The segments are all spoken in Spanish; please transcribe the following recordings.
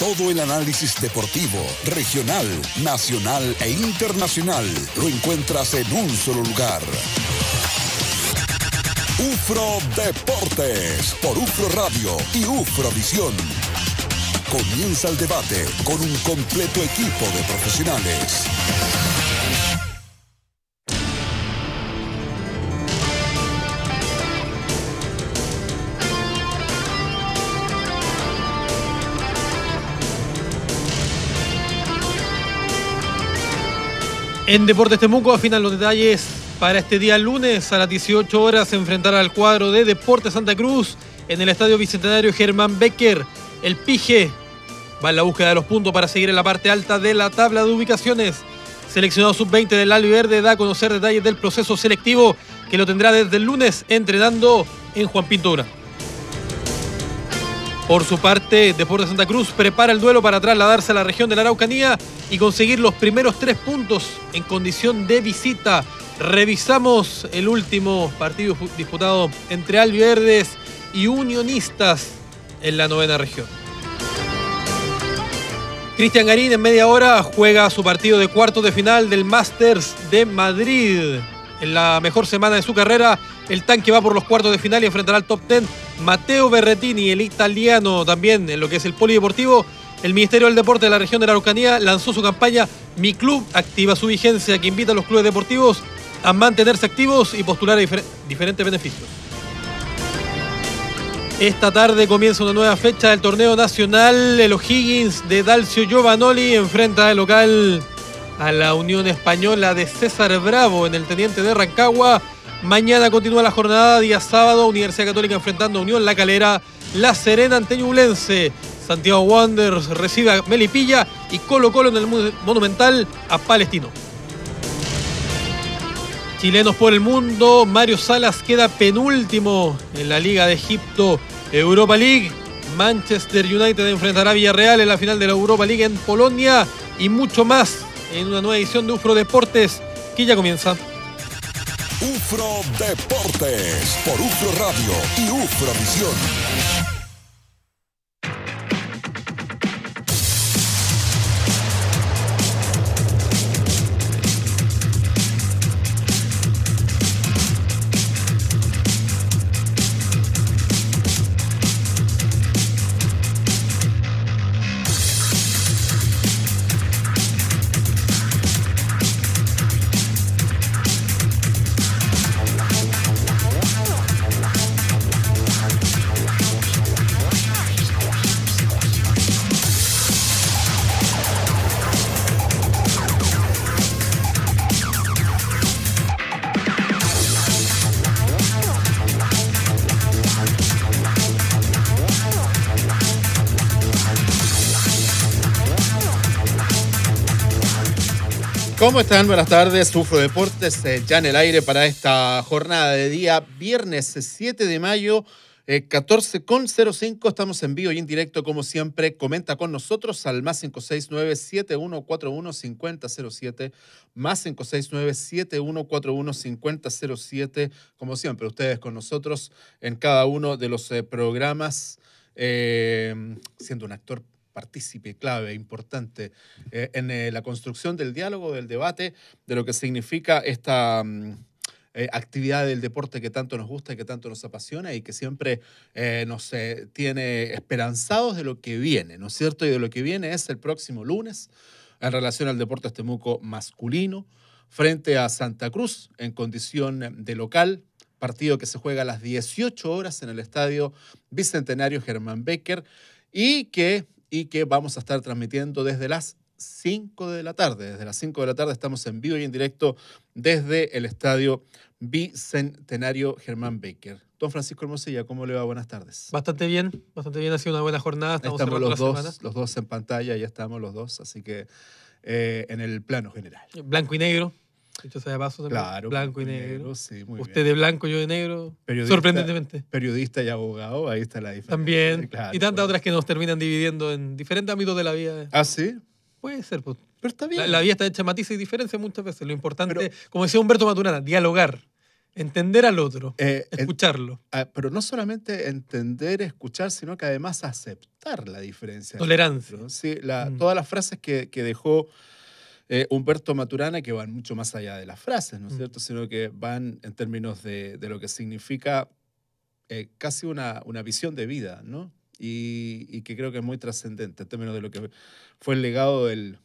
Todo el análisis deportivo, regional, nacional e internacional lo encuentras en un solo lugar. Ufro Deportes por Ufro Radio y Ufrovisión. Comienza el debate con un completo equipo de profesionales. En Deportes Temuco afinan los detalles para este día lunes a las 18 horas enfrentar enfrentará al cuadro de Deportes Santa Cruz en el Estadio Bicentenario Germán Becker. El Pige va en la búsqueda de los puntos para seguir en la parte alta de la tabla de ubicaciones. Seleccionado sub-20 del verde da a conocer detalles del proceso selectivo que lo tendrá desde el lunes entrenando en Juan Pintura. Por su parte, Deportes Santa Cruz prepara el duelo para trasladarse a la región de la Araucanía y conseguir los primeros tres puntos en condición de visita. Revisamos el último partido disputado entre verdes y Unionistas en la novena región. Cristian Garín en media hora juega su partido de cuarto de final del Masters de Madrid. En la mejor semana de su carrera, el tanque va por los cuartos de final y enfrentará al top 10 Mateo Berretini, el italiano también en lo que es el polideportivo. El Ministerio del Deporte de la región de la Araucanía lanzó su campaña Mi Club activa su vigencia que invita a los clubes deportivos a mantenerse activos y postular a diferentes beneficios. Esta tarde comienza una nueva fecha del torneo nacional. El O'Higgins de Dalcio Giovanoli enfrenta al local a la Unión Española de César Bravo en el Teniente de Rancagua. Mañana continúa la jornada, día sábado, Universidad Católica enfrentando a Unión La Calera, La Serena ante Ñublense, Santiago Wanderers recibe a Melipilla y Colo Colo en el Monumental a Palestino. Chilenos por el mundo, Mario Salas queda penúltimo en la Liga de Egipto Europa League. Manchester United enfrentará a Villarreal en la final de la Europa League en Polonia y mucho más en una nueva edición de UFRO Deportes que ya comienza. Ufro Deportes por Ufro Radio y Ufro ¿Cómo están? Buenas tardes. Sufro Deportes eh, ya en el aire para esta jornada de día viernes 7 eh, de mayo. Eh, 14.05, estamos en vivo y en directo como siempre. Comenta con nosotros al más 569-7141-5007, más 569-7141-5007, como siempre, ustedes con nosotros en cada uno de los eh, programas. siendo un actor partícipe clave, importante, eh, en eh, la construcción del diálogo, del debate, de lo que significa esta... Mm, eh, actividad del deporte que tanto nos gusta y que tanto nos apasiona y que siempre nos tiene esperanzados de lo que viene, ¿no es cierto? Y de lo que viene es el próximo lunes en relación al deporte estemuco masculino frente a Santa Cruz en condición de local, partido que se juega a las 18 horas en el estadio Bicentenario Germán Becker y que y que vamos a estar transmitiendo desde las 5 de la tarde. Desde las 5 de la tarde estamos en vivo y en directo desde el estadio Bicentenario Germán Baker. Don Francisco Hermosilla, ¿cómo le va? Buenas tardes. Bastante bien, bastante bien. Ha sido una buena jornada. Estamos, estamos los, dos, los dos en pantalla, ya estamos los dos, así que eh, en el plano general. Blanco y negro, sea de claro, pues, blanco y negro. Usted de blanco, yo de negro. sorprendentemente. Periodista y abogado, ahí está la diferencia. También. y tantas otras que nos terminan dividiendo en diferentes ámbitos de la vida. ¿Ah, sí? Puede ser, pues. Pero está bien. La, vida está hecha matices y diferencias muchas veces. Lo importante, como decía Humberto Maturana, dialogar. Entender al otro, eh, escucharlo. Ah, pero no solamente entender, escuchar, sino que además aceptar la diferencia. Tolerancia. Sí, mm. Todas las frases que, que dejó eh, Humberto Maturana, que van mucho más allá de las frases, ¿no es mm. cierto? Sino que van en términos de, lo que significa eh, casi una, una visión de vida, ¿no? Y, que creo que es muy trascendente en términos de lo que fue el legado del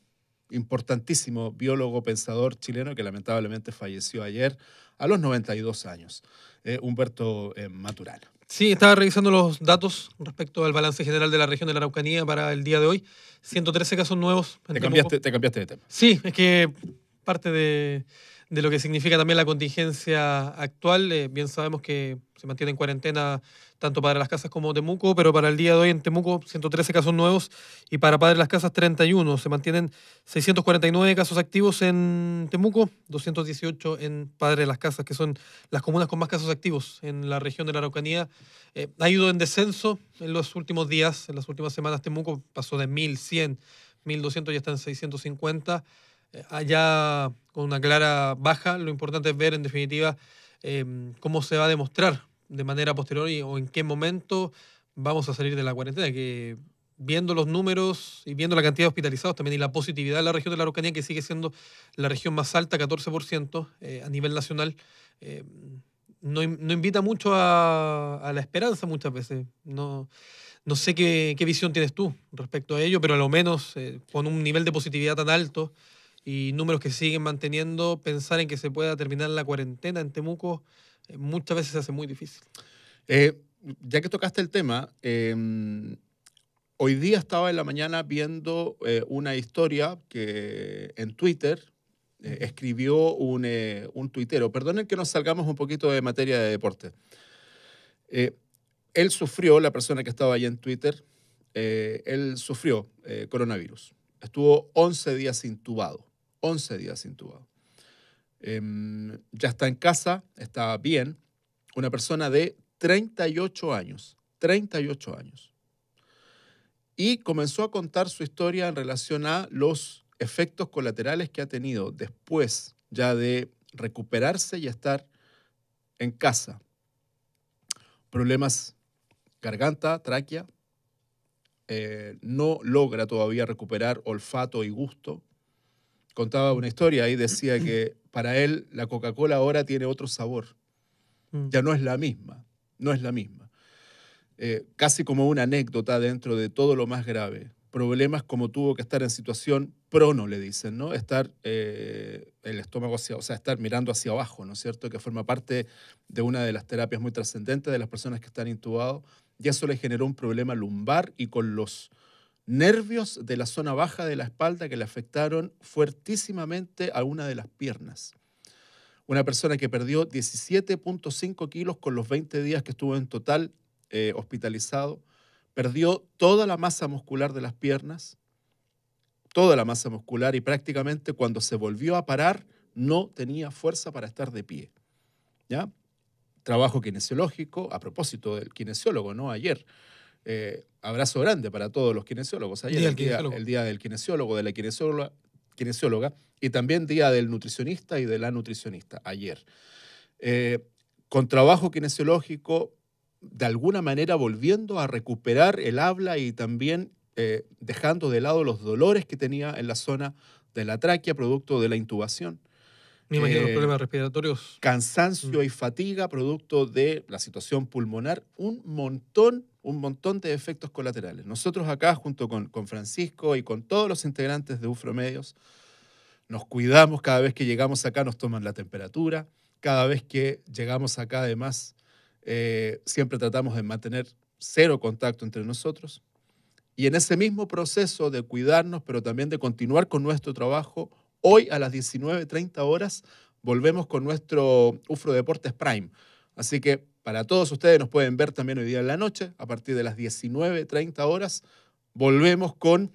importantísimo biólogo pensador chileno que lamentablemente falleció ayer a los 92 años, eh, Humberto Maturana. Sí, estaba revisando los datos respecto al balance general de la región de la Araucanía para el día de hoy. 113 casos nuevos. te cambiaste de tema. Sí, es que parte de de lo que significa también la contingencia actual. Eh, bien sabemos que se mantiene en cuarentena tanto para las casas como Temuco, pero para el día de hoy en Temuco 113 casos nuevos y para Padre las Casas 31. Se mantienen 649 casos activos en Temuco, 218 en Padre las Casas, que son las comunas con más casos activos en la región de la Araucanía. Eh, ha ido en descenso en los últimos días, en las últimas semanas Temuco pasó de 1.100, 1.200 y está en 650 allá con una clara baja. Lo importante es ver, en definitiva, em, cómo se va a demostrar de manera posterior y, o en qué momento vamos a salir de la cuarentena. Que viendo los números y viendo la cantidad de hospitalizados también y la positividad de la región de la Araucanía, que sigue siendo la región más alta, 14% eh, a nivel nacional, em, no, no, invita mucho a, la esperanza muchas veces. No, no sé qué, qué, visión tienes tú respecto a ello, pero a lo menos eh, con un nivel de positividad tan alto, y números que siguen manteniendo, pensar en que se pueda terminar la cuarentena en Temuco eh, muchas veces se hace muy difícil. Eh, ya que tocaste el tema, em, hoy día estaba en la mañana viendo eh, una historia que en Twitter escribió un, un, tuitero. Perdonen que nos salgamos un poquito de materia de deporte. él sufrió, la persona que estaba ahí en Twitter, él sufrió coronavirus. Estuvo 11 días intubado. 11 días intubado. Em, ya está en casa, está bien. Una persona de 38 años, 38 años. Y comenzó a contar su historia en relación a los efectos colaterales que ha tenido después ya de recuperarse y estar en casa. Problemas garganta, tráquea, eh, no logra todavía recuperar olfato y gusto, contaba una historia y decía que para él la Coca-Cola ahora tiene otro sabor. Mm. Ya no es la misma, no es la misma. Eh, casi como una anécdota dentro de todo lo más grave. Problemas como tuvo que estar en situación prono, le dicen, ¿no? Estar eh, el estómago hacia, o sea, estar mirando hacia abajo, ¿no es cierto? Que forma parte de una de las terapias muy trascendentes de las personas que están intubados. Y eso le generó un problema lumbar y con los, nervios de la zona baja de la espalda que le afectaron fuertísimamente a una de las piernas. Una persona que perdió 17.5 kilos con los 20 días que estuvo en total eh, hospitalizado, perdió toda la masa muscular de las piernas, toda la masa muscular y prácticamente cuando se volvió a parar no tenía fuerza para estar de pie. ¿Ya? Trabajo kinesiológico, a propósito del kinesiólogo, ¿no? Ayer, eh, abrazo grande para todos los kinesiólogos. Ayer el, día, del kinesiólogo, de la kinesióloga, y también día del nutricionista y de la nutricionista, ayer. Eh, con trabajo kinesiológico, de alguna manera volviendo a recuperar el habla y también eh, dejando de lado los dolores que tenía en la zona de la tráquea, producto de la intubación. Me imagino los problemas respiratorios. Cansancio mm. y fatiga, producto de la situación pulmonar. Un montón un montón de efectos colaterales. Nosotros acá, junto con, Francisco y con todos los integrantes de UFRO Medios, nos cuidamos cada vez que llegamos acá, nos toman la temperatura, cada vez que llegamos acá además, eh, siempre tratamos de mantener cero contacto entre nosotros. Y en ese mismo proceso de cuidarnos, pero también de continuar con nuestro trabajo, hoy a las 19.30 horas volvemos con nuestro UFRO Deportes Prime. Así que para todos ustedes. Nos pueden ver también hoy día en la noche, a partir de las 19.30 horas. Volvemos con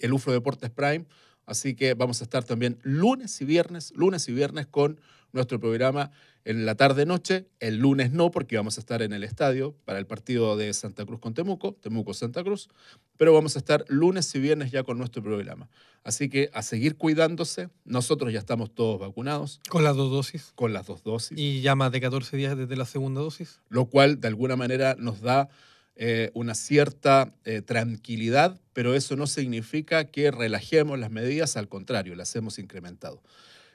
el UFRO Deportes Prime. Así que vamos a estar también lunes y viernes, lunes y viernes con nuestro programa en la tarde-noche. El lunes no, porque vamos a estar en el estadio para el partido de Santa Cruz con Temuco, Temuco-Santa Cruz, pero vamos a estar lunes y viernes ya con nuestro programa. Así que a seguir cuidándose. Nosotros ya estamos todos vacunados. Con las dos dosis. Con las dos dosis. Y ya más de 14 días desde la segunda dosis. Lo cual de alguna manera nos da... Eh, una cierta eh, tranquilidad, pero eso no significa que relajemos las medidas, al contrario, las hemos incrementado.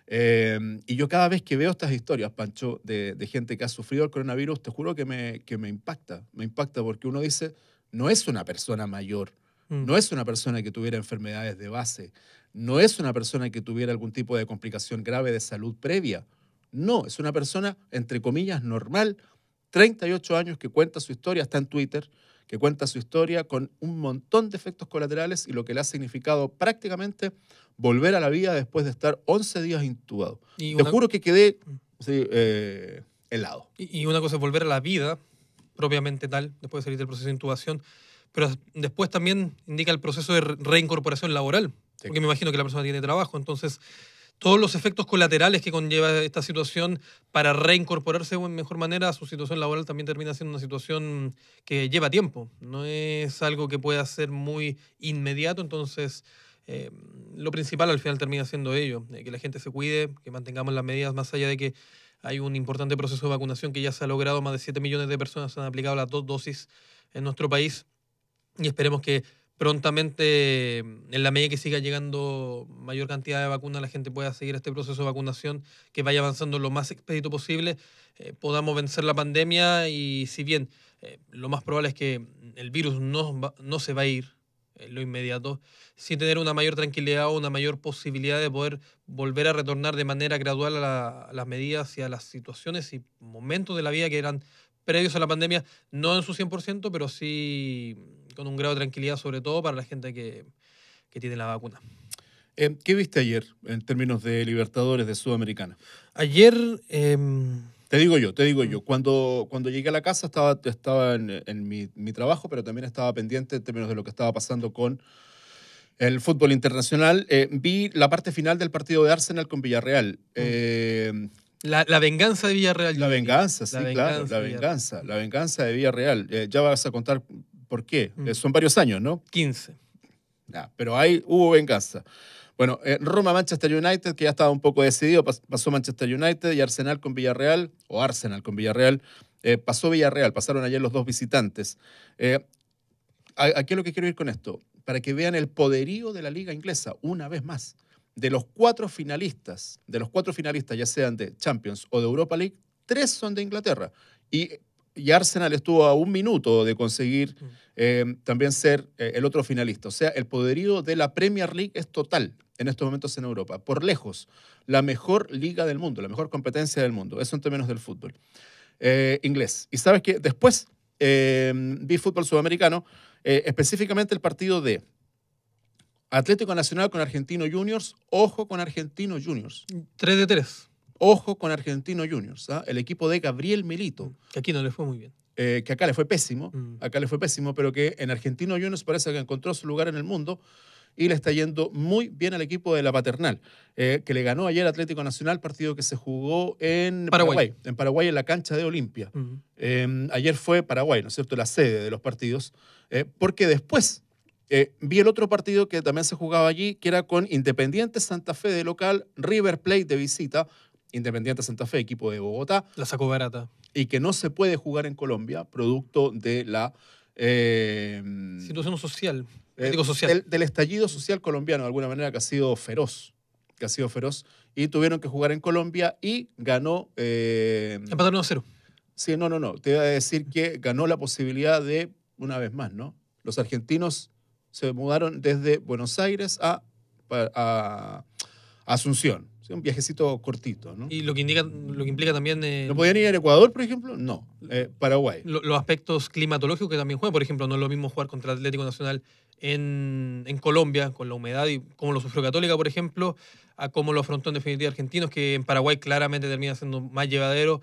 Em, y yo cada vez que veo estas historias, Pancho, de, gente que ha sufrido el coronavirus, te juro que me, que me impacta, me impacta porque uno dice, no es una persona mayor, mm. no es una persona que tuviera enfermedades de base, no es una persona que tuviera algún tipo de complicación grave de salud previa, no, es una persona, entre comillas, normal, 38 años que cuenta su historia, está en Twitter, que cuenta su historia con un montón de efectos colaterales y lo que le ha significado prácticamente volver a la vida después de estar 11 días intubado. Y Te juro que quedé mm. eh, helado. Y, una cosa es volver a la vida propiamente tal, después de salir del proceso de intubación, pero después también indica el proceso de reincorporación laboral, porque me imagino que la persona tiene trabajo, entonces todos los efectos colaterales que conlleva esta situación para reincorporarse de mejor manera a su situación laboral también termina siendo una situación que lleva tiempo. No es algo que pueda ser muy inmediato, entonces eh, lo principal al final termina siendo ello, eh, que la gente se cuide, que mantengamos las medidas más allá de que hay un importante proceso de vacunación que ya se ha logrado, más de 7 millones de personas han aplicado las dos dosis en nuestro país y esperemos que prontamente, mm, en la medida que siga llegando mayor cantidad de vacunas, la gente pueda seguir este proceso de vacunación que vaya avanzando lo más expedito posible, eh, podamos vencer la pandemia y si bien eh, lo más probable es que el virus no, se va a ir en lo inmediato, sin tener una mayor tranquilidad o una mayor posibilidad de poder volver a retornar de manera gradual a, a las medidas y a las situaciones y momentos de la vida que eran previos a la pandemia, no en su 100%, pero sí con un grado de tranquilidad, sobre todo para la gente que, tiene la vacuna. Em, ¿Qué viste ayer en términos de Libertadores de Sudamericana? Ayer... Em, te digo yo, te digo yo. Mm. Cuando, cuando llegué a la casa estaba, estaba en, mi, trabajo, pero también estaba pendiente en términos de lo que estaba pasando con el fútbol internacional. Eh, vi la parte final del partido de Arsenal con Villarreal. Mm. Em, la, venganza de Villarreal. La venganza, sí, claro. La venganza, la venganza de Villarreal. Eh, ya vas a contar ¿Por qué? Mm. Son varios años, ¿no? 15. pero ahí hubo venganza. Bueno, Roma-Manchester United, que ya estaba un poco decidido, pasó Manchester United y Arsenal con Villarreal, o Arsenal con Villarreal, eh, pasó Villarreal, pasaron ayer los dos visitantes. Eh, aquí es lo que quiero ir con esto, para que vean el poderío de la liga inglesa, una vez más. De los cuatro finalistas, de los cuatro finalistas, ya sean de Champions o de Europa League, tres son de Inglaterra. Y y Arsenal estuvo a un minuto de conseguir mm. eh, también ser eh, el otro finalista. O sea, el poderío de la Premier League es total en estos momentos en Europa. Por lejos, la mejor liga del mundo, la mejor competencia del mundo. Eso en términos del fútbol eh, inglés. Y sabes que después vi fútbol sudamericano, específicamente el partido de Atlético Nacional con Argentino Juniors. Ojo con Argentino Juniors. 3 de 3. Ojo con Argentino Juniors, ¿ah? el equipo de Gabriel Milito. Mm, que aquí no le fue muy bien. Eh, que acá le fue pésimo, mm. acá le fue pésimo, pero que en Argentino Juniors parece que encontró su lugar en el mundo y le está yendo muy bien al equipo de la Paternal, eh, que le ganó ayer Atlético Nacional, partido que se jugó en Paraguay, en Paraguay en la cancha de Olimpia. Mm. Em, ayer fue Paraguay, ¿no es cierto?, la sede de los partidos, eh, porque después vi el otro partido que también se jugaba allí, que era con Independiente Santa Fe de local, River Plate de visita, Independiente Santa Fe, equipo de Bogotá. La sacó barata. Y que no se puede jugar en Colombia, producto de la... Eh, Situación social. Eh, del, estallido social colombiano, de alguna manera, que ha sido feroz. Que ha sido feroz. Y tuvieron que jugar en Colombia y ganó... Eh, Empataron a 0. Sí, no, no, no. Te iba a decir que ganó la posibilidad de, una vez más, ¿no? Los argentinos se mudaron desde Buenos Aires a Asunción un viajecito cortito, ¿no? Y lo que, indica, lo que implica también... ¿No eh, podían ir a Ecuador, por ejemplo? No, eh, Paraguay. los aspectos climatológicos que también juegan, por ejemplo, no es lo mismo jugar contra el Atlético Nacional en, Colombia, con la humedad y como lo sufrió Católica, por ejemplo, a cómo lo afrontó en definitiva Argentinos, que en Paraguay claramente termina siendo más llevadero.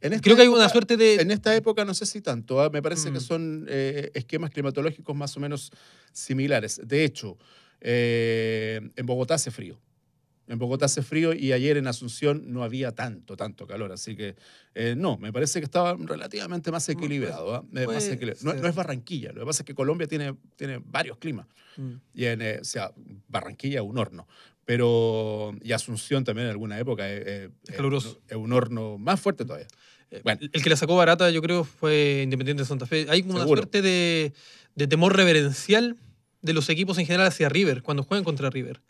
Este Creo que hay una suerte de... En esta época no sé si tanto, ¿ah? me parece que mm. son eh, esquemas climatológicos más o menos similares. De hecho, en Bogotá hace frío. En Bogotá hace frío y ayer en Asunción no había tanto, tanto calor. Así que eh, no, me parece que estaba relativamente más mm, equilibrado. ¿ah? Eh, no, es Barranquilla. Lo que pasa es que Colombia tiene, tiene varios climas. Mm. Y en, eh, o sea, Barranquilla es un horno. Pero, y Asunción también en alguna época es, un horno más fuerte mm. todavía. El que la sacó barata, yo creo, fue Independiente de Santa Fe. Hay una suerte de temor reverencial de los equipos en general hacia River, cuando juegan contra River.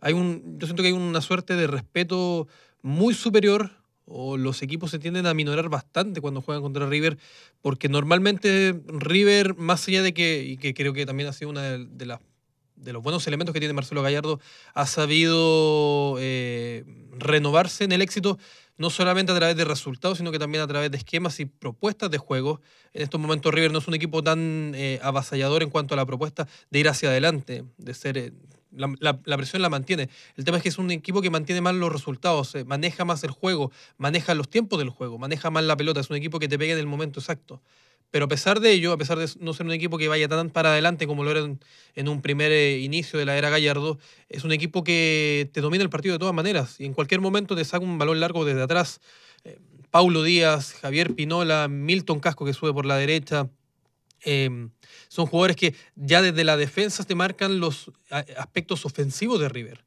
Hay un, yo siento que hay una suerte de respeto muy superior o los equipos se tienden a minorar bastante cuando juegan contra River, porque normalmente River, más allá de que, y que creo que también ha sido uno de, los buenos elementos que tiene Marcelo Gallardo, ha sabido eh, renovarse en el éxito, no solamente a través de resultados, sino que también a través de esquemas y propuestas de juego. En estos momentos River no es un equipo tan eh, avasallador en cuanto a la propuesta de ir hacia adelante, de ser eh, la, presión la mantiene. El tema es que es un equipo que mantiene más los resultados, maneja más el juego, maneja los tiempos del juego, maneja más la pelota. Es un equipo que te pega en el momento exacto. Pero a pesar de ello, a pesar de no ser un equipo que vaya tan para adelante como lo era en, un primer eh, inicio de la era Gallardo, es un equipo que te domina el partido de todas maneras y en cualquier momento te saca un balón largo desde atrás. Eh, Paulo Díaz, Javier Pinola, Milton Casco que sube por la derecha, Em, son jugadores que ya desde la defensa te marcan los aspectos ofensivos de River.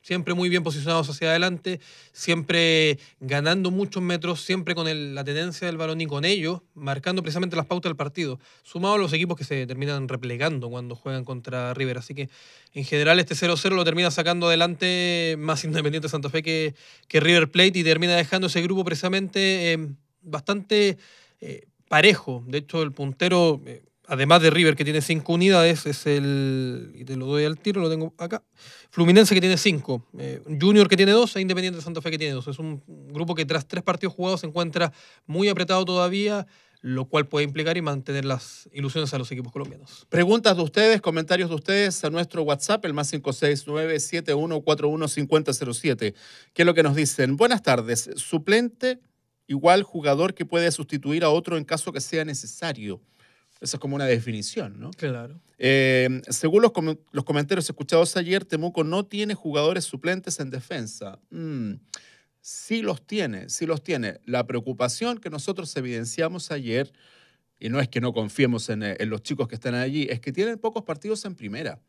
Siempre muy bien posicionados hacia adelante, siempre ganando muchos metros, siempre con la tendencia del balón y con ellos, marcando precisamente las pautas del partido, sumado a los equipos que se terminan replegando cuando juegan contra River. Así que en general este 0-0 lo termina sacando adelante más Independiente Santa Fe que, que River Plate y termina dejando ese grupo precisamente em, bastante... Eh, parejo. De hecho, el puntero, eh, además de River, que tiene cinco unidades, es el. Y te lo doy al tiro, lo tengo acá. Fluminense, que tiene cinco. Eh, Junior, que tiene dos. E Independiente de Santa Fe, que tiene dos. Es un grupo que tras tres partidos jugados se encuentra muy apretado todavía lo cual puede implicar y mantener las ilusiones a los equipos colombianos. Preguntas de ustedes, comentarios de ustedes a nuestro WhatsApp, el más 569-7141-5007. ¿Qué es lo que nos dicen? Buenas tardes. Suplente igual jugador que puede sustituir a otro en caso que sea necesario. Esa es como una definición, ¿no? Claro. Eh, según los, comentarios escuchados ayer, Temuco no tiene jugadores suplentes en defensa. Mm, sí los tiene, sí los tiene. La preocupación que nosotros evidenciamos ayer, y no es que no confiemos eh, en los chicos que están allí, es que tienen pocos partidos en primera.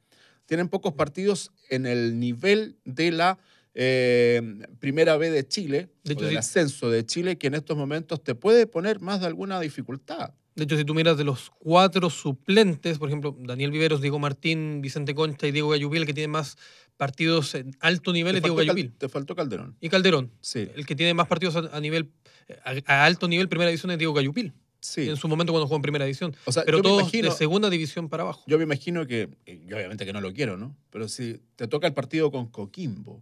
Tienen pocos partidos en el nivel de la Em, primera B de Chile, de ascenso de Chile, que en estos momentos te puede poner más de alguna dificultad. De hecho, si tú miras de los cuatro suplentes, por ejemplo, Daniel Viveros, Diego Martín, Vicente Concha y Diego Gayupil, que tiene más partidos en alto nivel, es Diego Gayupil. te faltó Calderón. Y Calderón. El que tiene más partidos a, nivel a, alto nivel primera división es Diego Gayupil. Sí. En su momento cuando jugó en primera división. Pero todo de segunda división para abajo. Yo me imagino que, obviamente que no lo quiero, ¿no? Pero si te toca el partido con Coquimbo,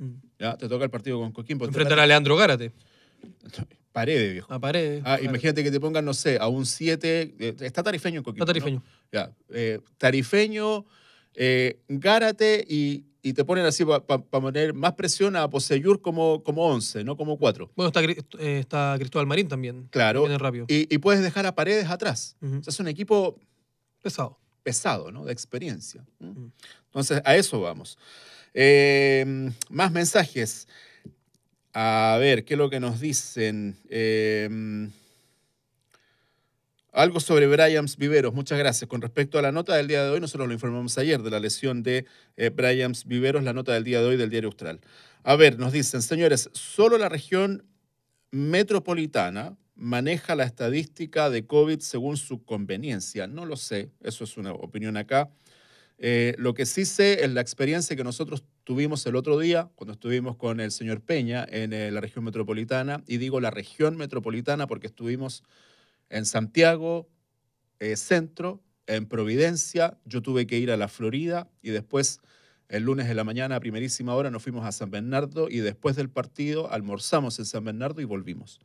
Mm. Ya, te toca el partido con Coquín. Enfrentar a Leandro Gárate. Paredes, viejo. A ah, Paredes. Ah, imagínate que te pongan, no sé, a un 7. Eh, está tarifeño en Coquimbo. Está tarifeño. Ya. Eh, tarifeño, eh, Gárate y, y, te ponen así para poner más presión a Poseyur como, como 11, no como 4. Bueno, está, está, Cristóbal Marín también. Claro. rápido. Y, puedes dejar a Paredes atrás. es un equipo. Pesado. Pesado, ¿no? De experiencia. ¿Mm? Mm. Entonces, a eso vamos. Em, más mensajes. A ver, ¿qué es lo que nos dicen? Em, algo sobre Bryams Viveros, muchas gracias. Con respecto a la nota del día de hoy, nosotros lo informamos ayer de la lesión de eh, Viveros, la nota del día de hoy del Diario Austral. A ver, nos dicen, señores, solo la región metropolitana maneja la estadística de COVID según su conveniencia. No lo sé, eso es una opinión acá. Eh, lo que sí sé es la experiencia que nosotros tuvimos el otro día cuando estuvimos con el señor Peña en eh, la región metropolitana, y digo la región metropolitana porque estuvimos en Santiago, eh, Centro, en Providencia, yo tuve que ir a la Florida y después el lunes de la mañana a primerísima hora nos fuimos a San Bernardo y después del partido almorzamos en San Bernardo y volvimos.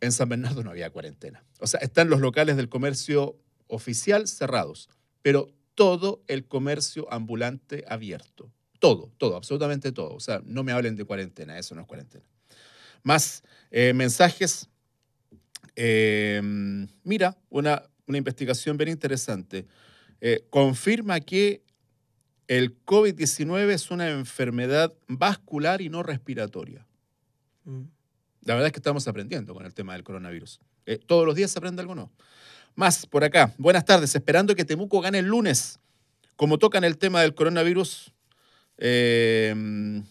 En San Bernardo no había cuarentena. O sea, están los locales del comercio oficial cerrados, pero todo el comercio ambulante abierto. Todo, todo, absolutamente todo. O sea, no me hablen de cuarentena, eso no es cuarentena. Más eh, mensajes. Eh, mira, una, investigación bien interesante. Eh, confirma que el COVID-19 es una enfermedad vascular y no respiratoria. Mm. La verdad es que estamos aprendiendo con el tema del coronavirus. todos los días se aprende algo nuevo. Más por acá. Buenas tardes. Esperando que Temuco gane el lunes. Como tocan el tema del coronavirus, em,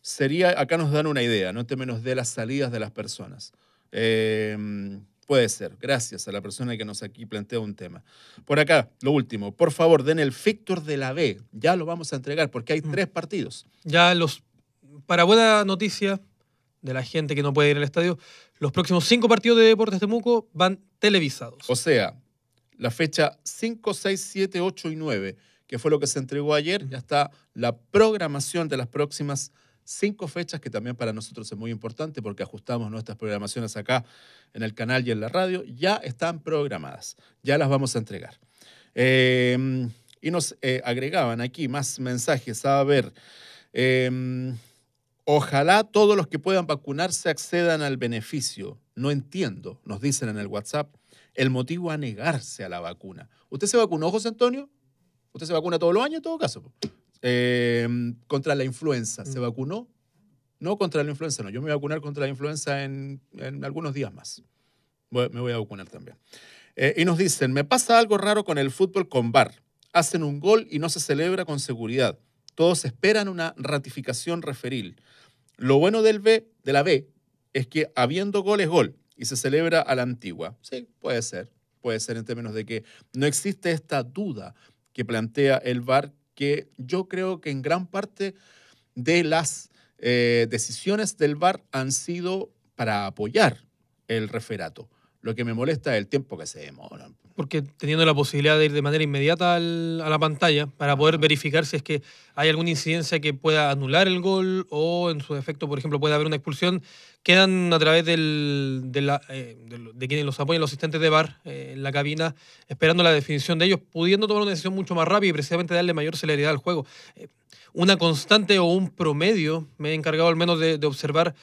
sería, acá nos dan una idea, ¿no? te menos de las salidas de las personas. Em, puede ser, gracias a la persona que nos aquí plantea un tema. Por acá, lo último, por favor, den el fictor de la B, ya lo vamos a entregar porque hay mm. tres partidos. Ya los, para buena noticia de la gente que no puede ir al estadio, los próximos cinco partidos de Deportes Temuco van televisados. O sea, la fecha 5, 6, 7, 8 y 9, que fue lo que se entregó ayer, ya está la programación de las próximas cinco fechas, que también para nosotros es muy importante porque ajustamos nuestras programaciones acá en el canal y en la radio, ya están programadas, ya las vamos a entregar. Em, y nos eh, agregaban aquí más mensajes. A ver, em, Ojalá todos los que puedan vacunarse accedan al beneficio. No entiendo, nos dicen en el WhatsApp, el motivo a negarse a la vacuna. ¿Usted se vacunó, José Antonio? ¿Usted se vacuna todos los años en todo caso? Em, contra la influenza, ¿se mm. vacunó? No contra la influenza, no. Yo me voy a vacunar contra la influenza en, algunos días más. me voy a vacunar también. Eh, y nos dicen, me pasa algo raro con el fútbol con bar. Hacen un gol y no se celebra con seguridad. Todos esperan una ratificación referil. Lo bueno del B, de la B es que habiendo gol es gol y se celebra a la antigua. Sí, puede ser. Puede ser en términos de que no existe esta duda que plantea el VAR, que yo creo que en gran parte de las eh, decisiones del VAR han sido para apoyar el referato. Lo que me molesta es el tiempo que se demora porque teniendo la posibilidad de ir de manera inmediata a la pantalla para poder verificar si es que hay alguna incidencia que pueda anular el gol o en su defecto, por ejemplo, puede haber una expulsión, quedan a través de, la, eh, de, quienes los apoyan, los asistentes de bar eh, en la cabina, esperando la definición de ellos, pudiendo tomar una decisión mucho más rápida y precisamente darle mayor celeridad al juego. Eh, una constante o un promedio, me he encargado al menos de, de observar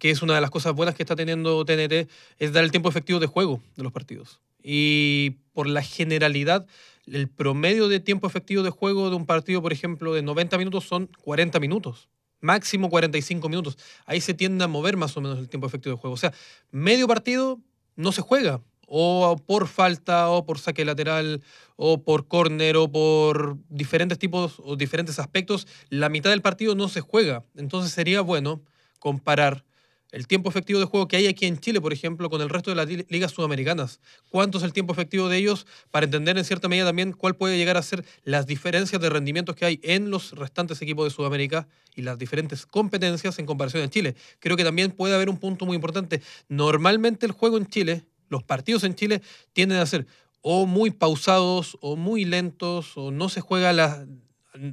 que es una de las cosas buenas que está teniendo TNT, es dar el tiempo efectivo de juego de los partidos y por la generalidad, el promedio de tiempo efectivo de juego de un partido, por ejemplo, de 90 minutos son 40 minutos, máximo 45 minutos. Ahí se tiende a mover más o menos el tiempo efectivo de juego. O sea, medio partido no se juega, o por falta, o por saque lateral, o por córner, o por diferentes tipos o diferentes aspectos, la mitad del partido no se juega. Entonces sería bueno comparar el tiempo efectivo de juego que hay aquí en Chile, por ejemplo, con el resto de las ligas sudamericanas. ¿Cuánto es el tiempo efectivo de ellos para entender en cierta medida también cuál puede llegar a ser las diferencias de rendimientos que hay en los restantes equipos de Sudamérica y las diferentes competencias en comparación a Chile? Creo que también puede haber un punto muy importante. Normalmente el juego en Chile, los partidos en Chile tienden a ser o muy pausados o muy lentos o no se juega la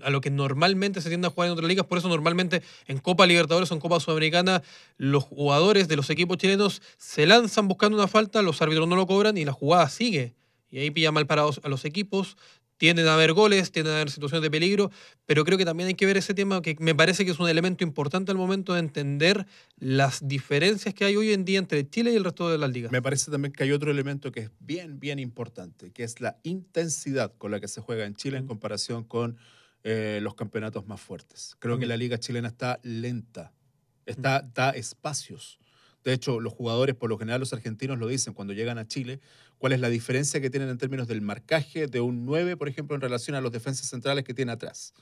a lo que normalmente se tiende a jugar en otras ligas. Por eso normalmente en Copa Libertadores o en Copa Sudamericana los jugadores de los equipos chilenos se lanzan buscando una falta, los árbitros no lo cobran y la jugada sigue. Y ahí pilla mal parados a los equipos, tienden a haber goles, tienden a haber situaciones de peligro, pero creo que también hay que ver ese tema que me parece que es un elemento importante al momento de entender las diferencias que hay hoy en día entre Chile y el resto de las ligas. Me parece también que hay otro elemento que es bien, bien importante, que es la intensidad con la que se juega en Chile en comparación con eh, los campeonatos más fuertes. Creo que la liga chilena está lenta, está, da espacios. De hecho, los jugadores, por lo general los argentinos lo dicen cuando llegan a Chile, cuál es la diferencia que tienen en términos del marcaje de un 9, por ejemplo, en relación a los defensas centrales que tiene atrás.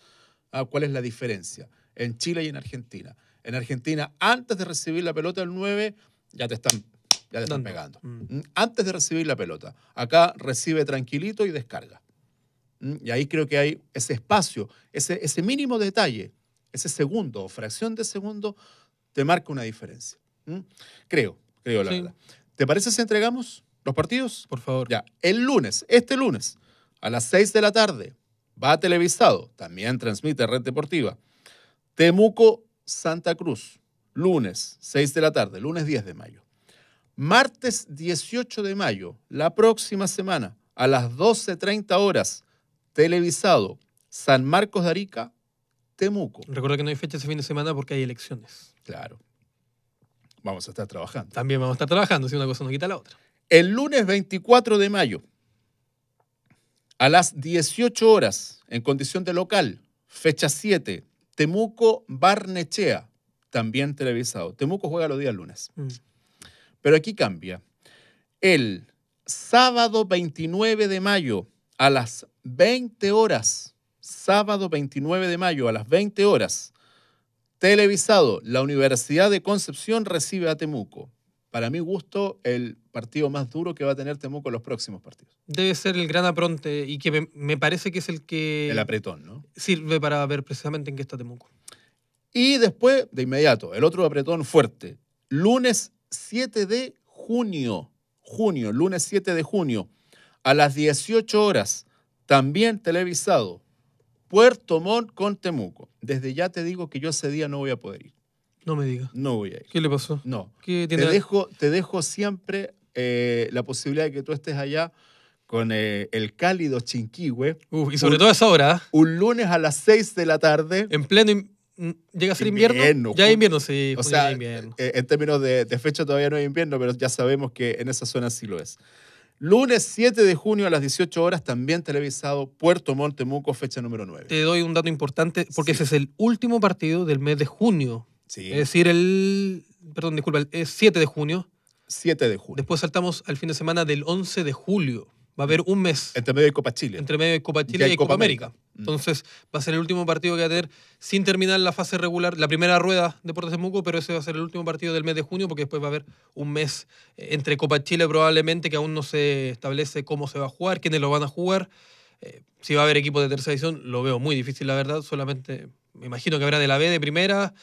Ah, ¿Cuál es la diferencia en Chile y en Argentina? En Argentina, antes de recibir la pelota el 9, ya te están, ya están pegando. Mm. Mm, antes de recibir la pelota. Acá recibe tranquilito y descarga. Y ahí creo que hay ese espacio, ese, ese mínimo detalle, ese segundo o fracción de segundo, te marca una diferencia. Creo, creo la verdad. ¿Te parece si entregamos los partidos? Por favor. Ya, el lunes, este lunes, a las 6 de la tarde, va televisado, también transmite Red Deportiva. Temuco, Santa Cruz, lunes, 6 de la tarde, lunes 10 de mayo. Martes 18 de mayo, la próxima semana, a las 12.30 horas, televisado. San Marcos de Arica, Temuco. Recuerda que no hay fecha ese fin de semana porque hay elecciones. Claro. Vamos a estar trabajando. También vamos a estar trabajando, si una cosa no quita la otra. El lunes 24 de mayo, a las 18 horas, en condición de local, fecha 7, Temuco Barnechea, también televisado. Temuco juega los días lunes. Mm. Pero aquí cambia. El sábado 29 de mayo, a las 20 horas, sábado 29 de mayo, a las 20 horas, televisado, la Universidad de Concepción recibe a Temuco. Para mi gusto, el partido más duro que va a tener Temuco en los próximos partidos. Debe ser el gran apronte y que me, parece que es el que... El apretón, ¿no? Sirve para ver precisamente en qué está Temuco. Y después, de inmediato, el otro apretón fuerte. Lunes 7 de junio. Junio, lunes 7 de junio a las 18 horas, también televisado, Puerto Montt con Temuco. Desde ya te digo que yo ese día no voy a poder ir. No me digas. No voy a ir. ¿Qué le pasó? No. te, dejo, te dejo siempre eh, la posibilidad de que tú estés allá con eh, el cálido Chinquihue. y sobre todo a esa hora. ¿ah? Un lunes a las 6 de la tarde. En pleno... ¿Llega a ser invierno? ya es invierno, sí. O sea, eh, en términos de, fecha todavía no hay invierno, pero ya sabemos que en esa zona sí lo es. Lunes 7 de junio a las 18 horas, también televisado Puerto Montemuco, fecha número 9. Te doy un dato importante porque ese es el último partido del mes de junio. Sí. Es decir, el. Perdón, disculpa, el 7 de junio. 7 de junio. Después saltamos al fin de semana del 11 de julio. Va a haber un mes. Entre medio de Copa Chile. Entre medio de Copa Chile y, Copa, América. Mm. Entonces va a ser el último partido que va a tener sin terminar la fase regular, la primera rueda de Deportes de Muco, pero ese va a ser el último partido del mes de junio porque después va a haber un mes eh, entre Copa Chile probablemente que aún no se establece cómo se va a jugar, quiénes lo van a jugar. Eh, si va a haber equipo de tercera división lo veo muy difícil, la verdad. Solamente me imagino que habrá de la B de primera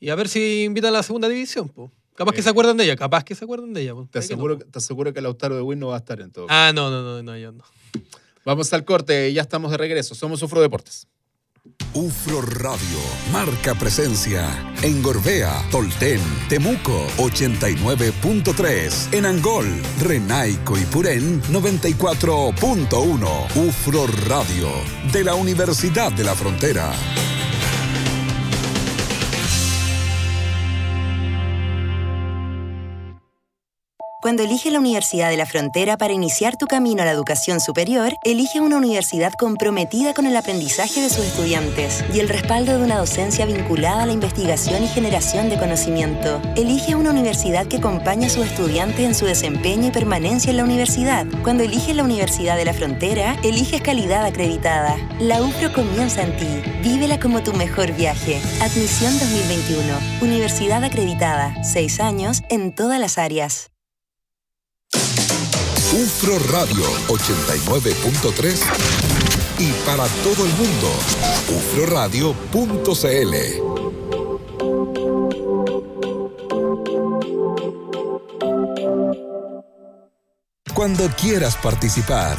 y a ver si invitan a la segunda división. ¿pues? Capaz que eh. se acuerdan de ella, capaz que se acuerdan de ella. Te aseguro, que, el Autaro de Win no va a estar en todo. Ah, no, no, no, no, yo no. Vamos al corte, ya estamos de regreso. Somos Ufro Deportes. Ufro Radio, marca presencia en Gorbea, Tolten, Temuco 89.3, en Angol, Renaico y Purén 94.1. Ufro Radio, de la Universidad de la Frontera. Cuando elige la Universidad de la Frontera para iniciar tu camino a la educación superior, elige una universidad comprometida con el aprendizaje de sus estudiantes y el respaldo de una docencia vinculada a la investigación y generación de conocimiento. Elige una universidad que acompañe a sus estudiantes en su desempeño y permanencia en la universidad. Cuando eliges la Universidad de la Frontera, eliges calidad acreditada. La UFRO comienza en ti. Vívela como tu mejor viaje. Admisión 2021. Universidad acreditada. Seis años en todas las áreas. UFRO Radio 89.3 y para todo el mundo, ufroradio.cl. Cuando quieras participar.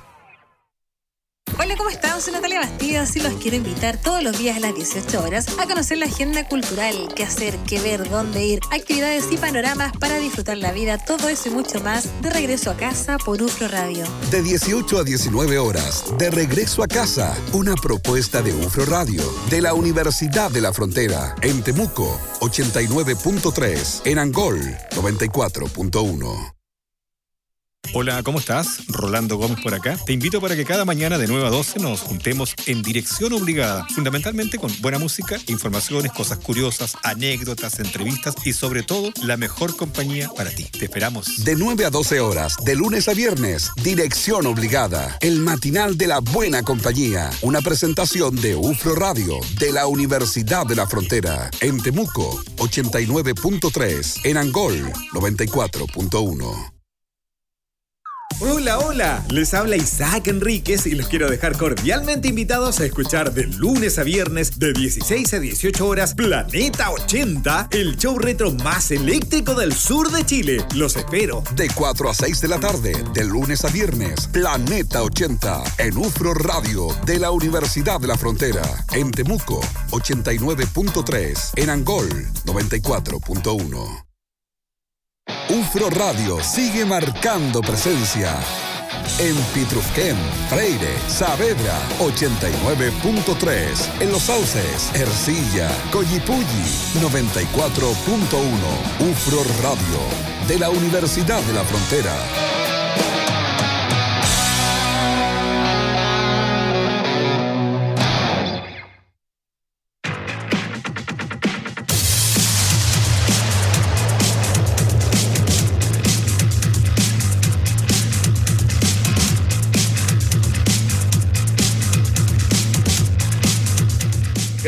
Hola, ¿cómo están? Soy Natalia Bastidas y los quiero invitar todos los días a las 18 horas a conocer la agenda cultural, qué hacer, qué ver, dónde ir, actividades y panoramas para disfrutar la vida, todo eso y mucho más de regreso a casa por UFRO Radio. De 18 a 19 horas, de regreso a casa, una propuesta de UFRO Radio, de la Universidad de la Frontera, en Temuco, 89.3, en Angol, 94.1. Hola, ¿cómo estás? Rolando Gómez por acá. Te invito para que cada mañana de 9 a 12 nos juntemos en dirección obligada, fundamentalmente con buena música, informaciones, cosas curiosas, anécdotas, entrevistas y sobre todo la mejor compañía para ti. Te esperamos. De 9 a 12 horas, de lunes a viernes, dirección obligada, el matinal de la buena compañía, una presentación de UFRO Radio de la Universidad de la Frontera, en Temuco 89.3, en Angol 94.1. Hola, hola, les habla Isaac Enríquez y les quiero dejar cordialmente invitados a escuchar de lunes a viernes de 16 a 18 horas Planeta 80, el show retro más eléctrico del sur de Chile. Los espero. De 4 a 6 de la tarde, de lunes a viernes, Planeta 80, en UFRO Radio de la Universidad de la Frontera, en Temuco 89.3, en Angol 94.1. UFRO Radio sigue marcando presencia. En Pitrufquén, Freire, Saavedra, 89.3. En Los Sauces, Ercilla, Collipulli 94.1. UFRO Radio, de la Universidad de la Frontera.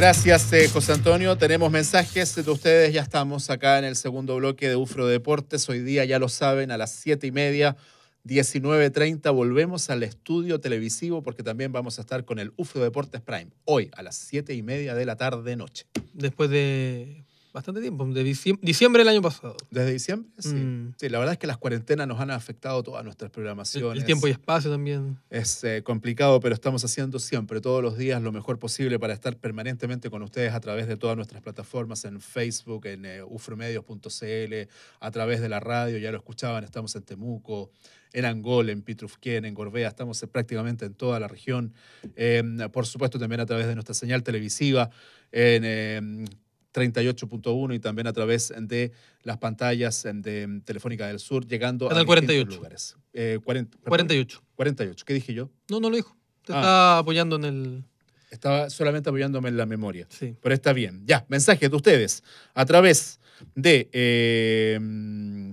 Gracias, eh, José Antonio. Tenemos mensajes de ustedes. Ya estamos acá en el segundo bloque de UFRO Deportes. Hoy día, ya lo saben, a las siete y media, 19.30, volvemos al estudio televisivo porque también vamos a estar con el UFRO Deportes Prime. Hoy, a las siete y media de la tarde-noche. Después de bastante tiempo, de diciembre, del año pasado. ¿Desde diciembre? Mm. Sí. la verdad es que las cuarentenas nos han afectado todas nuestras programaciones. El, tiempo y espacio también. Es eh, complicado, pero estamos haciendo siempre, todos los días, lo mejor posible para estar permanentemente con ustedes a través de todas nuestras plataformas en Facebook, en eh, ufromedios.cl, a través de la radio, ya lo escuchaban, estamos en Temuco en Angol, en Pitrufquén, en Gorbea, estamos eh, prácticamente en toda la región. Em, por supuesto, también a través de nuestra señal televisiva en em, 38.1 y también a través de las pantallas em, de em, Telefónica del Sur, llegando a 48. lugares. 48. Eh, 48. ¿Qué dije yo? No, no lo dijo. Te ah. está apoyando en el... Estaba solamente apoyándome en la memoria. Sí. Pero está bien. Ya, mensaje de ustedes a través de em,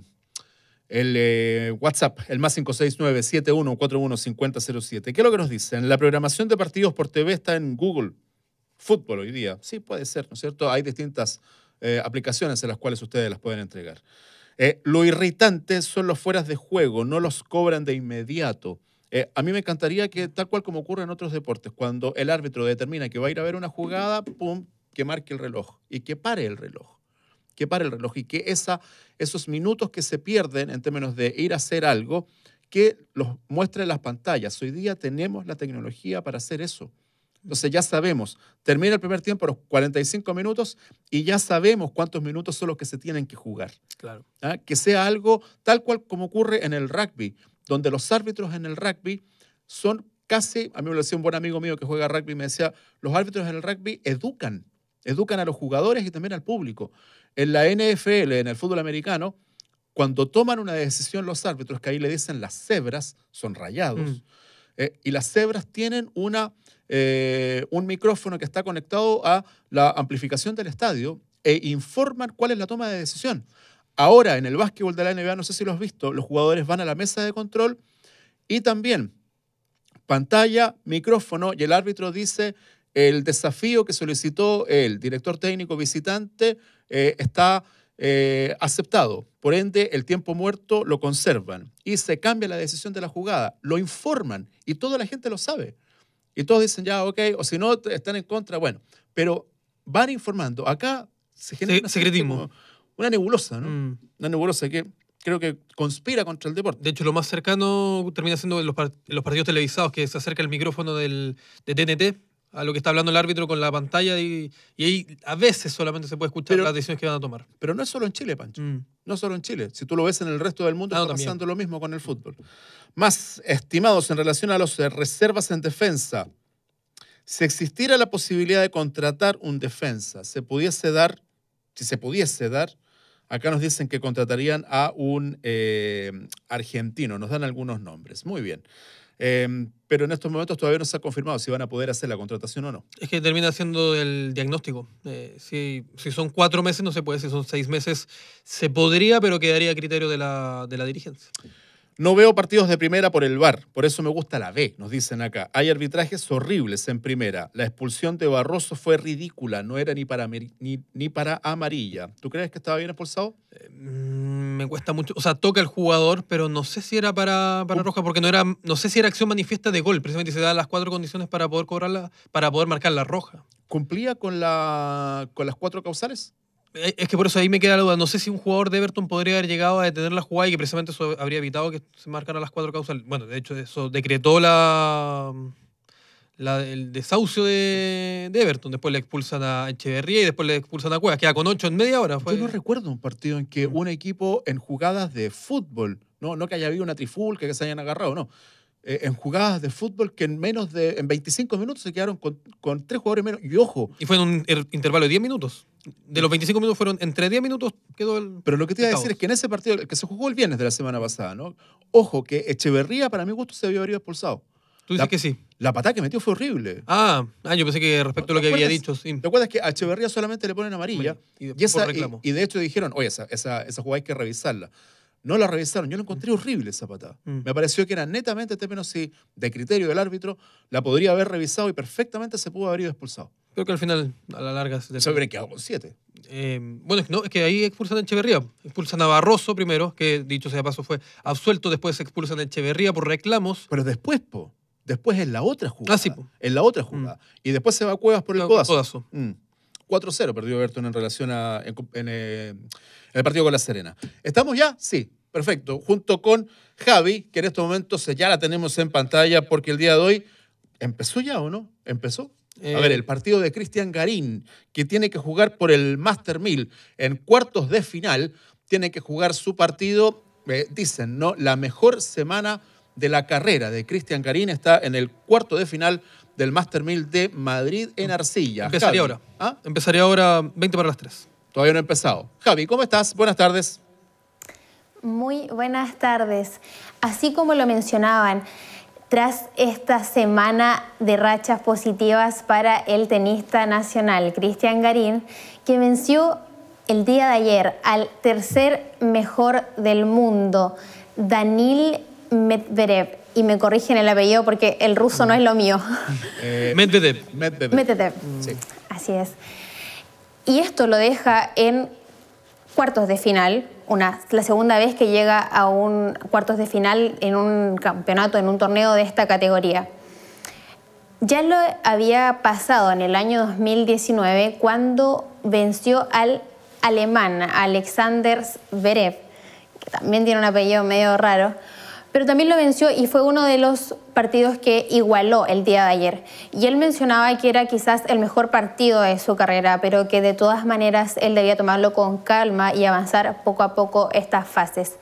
el eh, WhatsApp, el más 569 7141 ¿Qué es lo que nos dicen? La programación de partidos por TV está en Google fútbol hoy día. Sí, puede ser, ¿no es cierto? Hay distintas eh, aplicaciones en las cuales ustedes las pueden entregar. Eh, lo irritante son los fueras de juego, no los cobran de inmediato. Eh, a mí me encantaría que, tal cual como ocurre en otros deportes, cuando el árbitro determina que va a ir a ver una jugada, ¡pum!, que marque el reloj y que pare el reloj. Que pare el reloj y que esa, esos minutos que se pierden en términos de ir a hacer algo, que los muestre las pantallas. Hoy día tenemos la tecnología para hacer eso. Entonces ya sabemos, termina el primer tiempo a los 45 minutos y ya sabemos cuántos minutos son los que se tienen que jugar. Claro. ¿Ah? Que sea algo tal cual como ocurre en el rugby, donde los árbitros en el rugby son casi, a mí me lo decía un buen amigo mío que juega rugby, me decía, los árbitros en el rugby educan, educan a los jugadores y también al público. En la NFL, en el fútbol americano, cuando toman una decisión los árbitros, que ahí le dicen las cebras, son rayados, mm. eh, y las cebras tienen una eh, un micrófono que está conectado a la amplificación del estadio e informan cuál es la toma de decisión. Ahora, en el básquetbol de la NBA, no sé si lo has visto, los jugadores van a la mesa de control y también pantalla, micrófono y el árbitro dice el desafío que solicitó el director técnico visitante eh, está eh, aceptado. Por ende, el tiempo muerto lo conservan y se cambia la decisión de la jugada, lo informan y toda la gente lo sabe. Y todos dicen, ya, ok, o si no, están en contra, bueno, pero van informando. Acá se genera... secretismo. una nebulosa, ¿no? Mm. Una nebulosa que creo que conspira contra el deporte. De hecho, lo más cercano termina siendo en los, los partidos televisados, que se acerca el micrófono de TNT a lo que está hablando el árbitro con la pantalla y, ahí a veces solamente se puede escuchar las decisiones que van a tomar. Pero no es solo en Chile, Pancho. Mm. No solo en Chile. Si tú lo ves en el resto del mundo, ah, está pasando lo mismo con el fútbol. Más estimados en relación a las reservas en defensa. Si existiera la posibilidad de contratar un defensa, se pudiese dar, si se pudiese dar, acá nos dicen que contratarían a un eh, argentino, nos dan algunos nombres. Muy bien. Em, pero en estos momentos todavía no se ha confirmado si van a poder hacer la contratación o no. Es que termina siendo el diagnóstico. Eh, si, son cuatro meses, no se puede. Si son seis meses, se podría, pero quedaría a criterio de la, de la dirigencia. No veo partidos de primera por el VAR, por eso me gusta la B, nos dicen acá. Hay arbitrajes horribles en primera. La expulsión de Barroso fue ridícula, no era ni para, ni, para amarilla. ¿Tú crees que estaba bien expulsado? Mm, me cuesta mucho, o sea, toca el jugador, pero no sé si era para, oh. roja, porque no era, no sé si era acción manifiesta de gol, precisamente se da las cuatro condiciones para poder cobrarla, para poder marcar la roja. ¿Cumplía con, la, con las cuatro causales? Eh, es que por eso ahí me queda la duda. No sé si un jugador de Everton podría haber llegado a detener la jugada y que precisamente eso habría evitado que se marcaran las cuatro causas. Bueno, de hecho, eso decretó la, el desahucio de, Everton. Después le expulsan a Echeverría y después le expulsan a Cuevas. Queda con ocho en media hora. Yo no recuerdo un partido en que mm. un equipo en jugadas de fútbol, no, no que haya habido una triful que se hayan agarrado, no eh, en jugadas de fútbol que en menos de en 25 minutos se quedaron con, con tres jugadores menos. Y ojo. Y fue en un er, intervalo de 10 minutos. De los 25 minutos fueron entre 10 minutos quedó el. Pero lo que te iba a decir es que en ese partido que se jugó el viernes de la semana pasada, ¿no? Ojo, que Echeverría, para mi gusto, se había expulsado. Tú dices que sí. La patada que metió fue horrible. Ah, ah yo pensé que respecto a lo que había dicho, sí. ¿Te acuerdas que a Echeverría solamente le ponen amarilla? y, de, y, de hecho dijeron, oye, esa, esa, esa jugada hay que revisarla. No la revisaron. Yo lo encontré horrible esa patada. Mm. Me pareció que era netamente, este menos si de criterio del árbitro, la podría haber revisado y perfectamente se pudo haber ido expulsado. Creo que al final, a la larga... Se sabe quedado con siete. Eh, bueno, es que ahí expulsan a Echeverría. Expulsan a Barroso primero, que dicho sea paso fue absuelto. Después se expulsan a Echeverría por reclamos. Pero después, po. Después en la otra jugada. Ah, En la otra jugada. Mm. Y después se va a Cuevas por el codazo. Mm. 4-0 perdió Everton en relación a eh, en, el partido con La Serena. ¿Estamos ya? Sí, perfecto. Junto con Javi, que en estos momentos ya la tenemos en pantalla porque el día de hoy empezó ya o no? Empezó. a ver, eh, el partido de Cristian Garín, que tiene que jugar por el Master 1000 en cuartos de final, tiene que jugar su partido, eh, dicen, ¿no? La mejor semana de la carrera de Cristian Garín está en el cuarto de final del Master 1000 de Madrid en em- Arcilla. Empezaría ahora. ¿Ah? Empezaría ahora 20 para las 3. Todavía no he empezado. Javi, ¿cómo estás? Buenas tardes. Muy buenas tardes. Así como lo mencionaban, tras esta semana de rachas positivas para el tenista nacional Cristian Garín, que venció el día de ayer al tercer mejor del mundo, Daniel Medvedev, y me corrigen el apellido porque el ruso no es lo mío. Eh, Medvedev. Sí. Así es. Y esto lo deja en cuartos de final, una, la segunda vez que llega a un cuartos de final en un campeonato, en un torneo de esta categoría. Ya lo había pasado en el año 2019 cuando venció al alemán Alexander Zverev, que también tiene un apellido medio raro, pero también lo venció y fue uno de los partidos que igualó el día de ayer. Y él mencionaba que era quizás el mejor partido de su carrera, pero que de todas maneras él debía tomarlo con calma y avanzar poco a poco estas fases.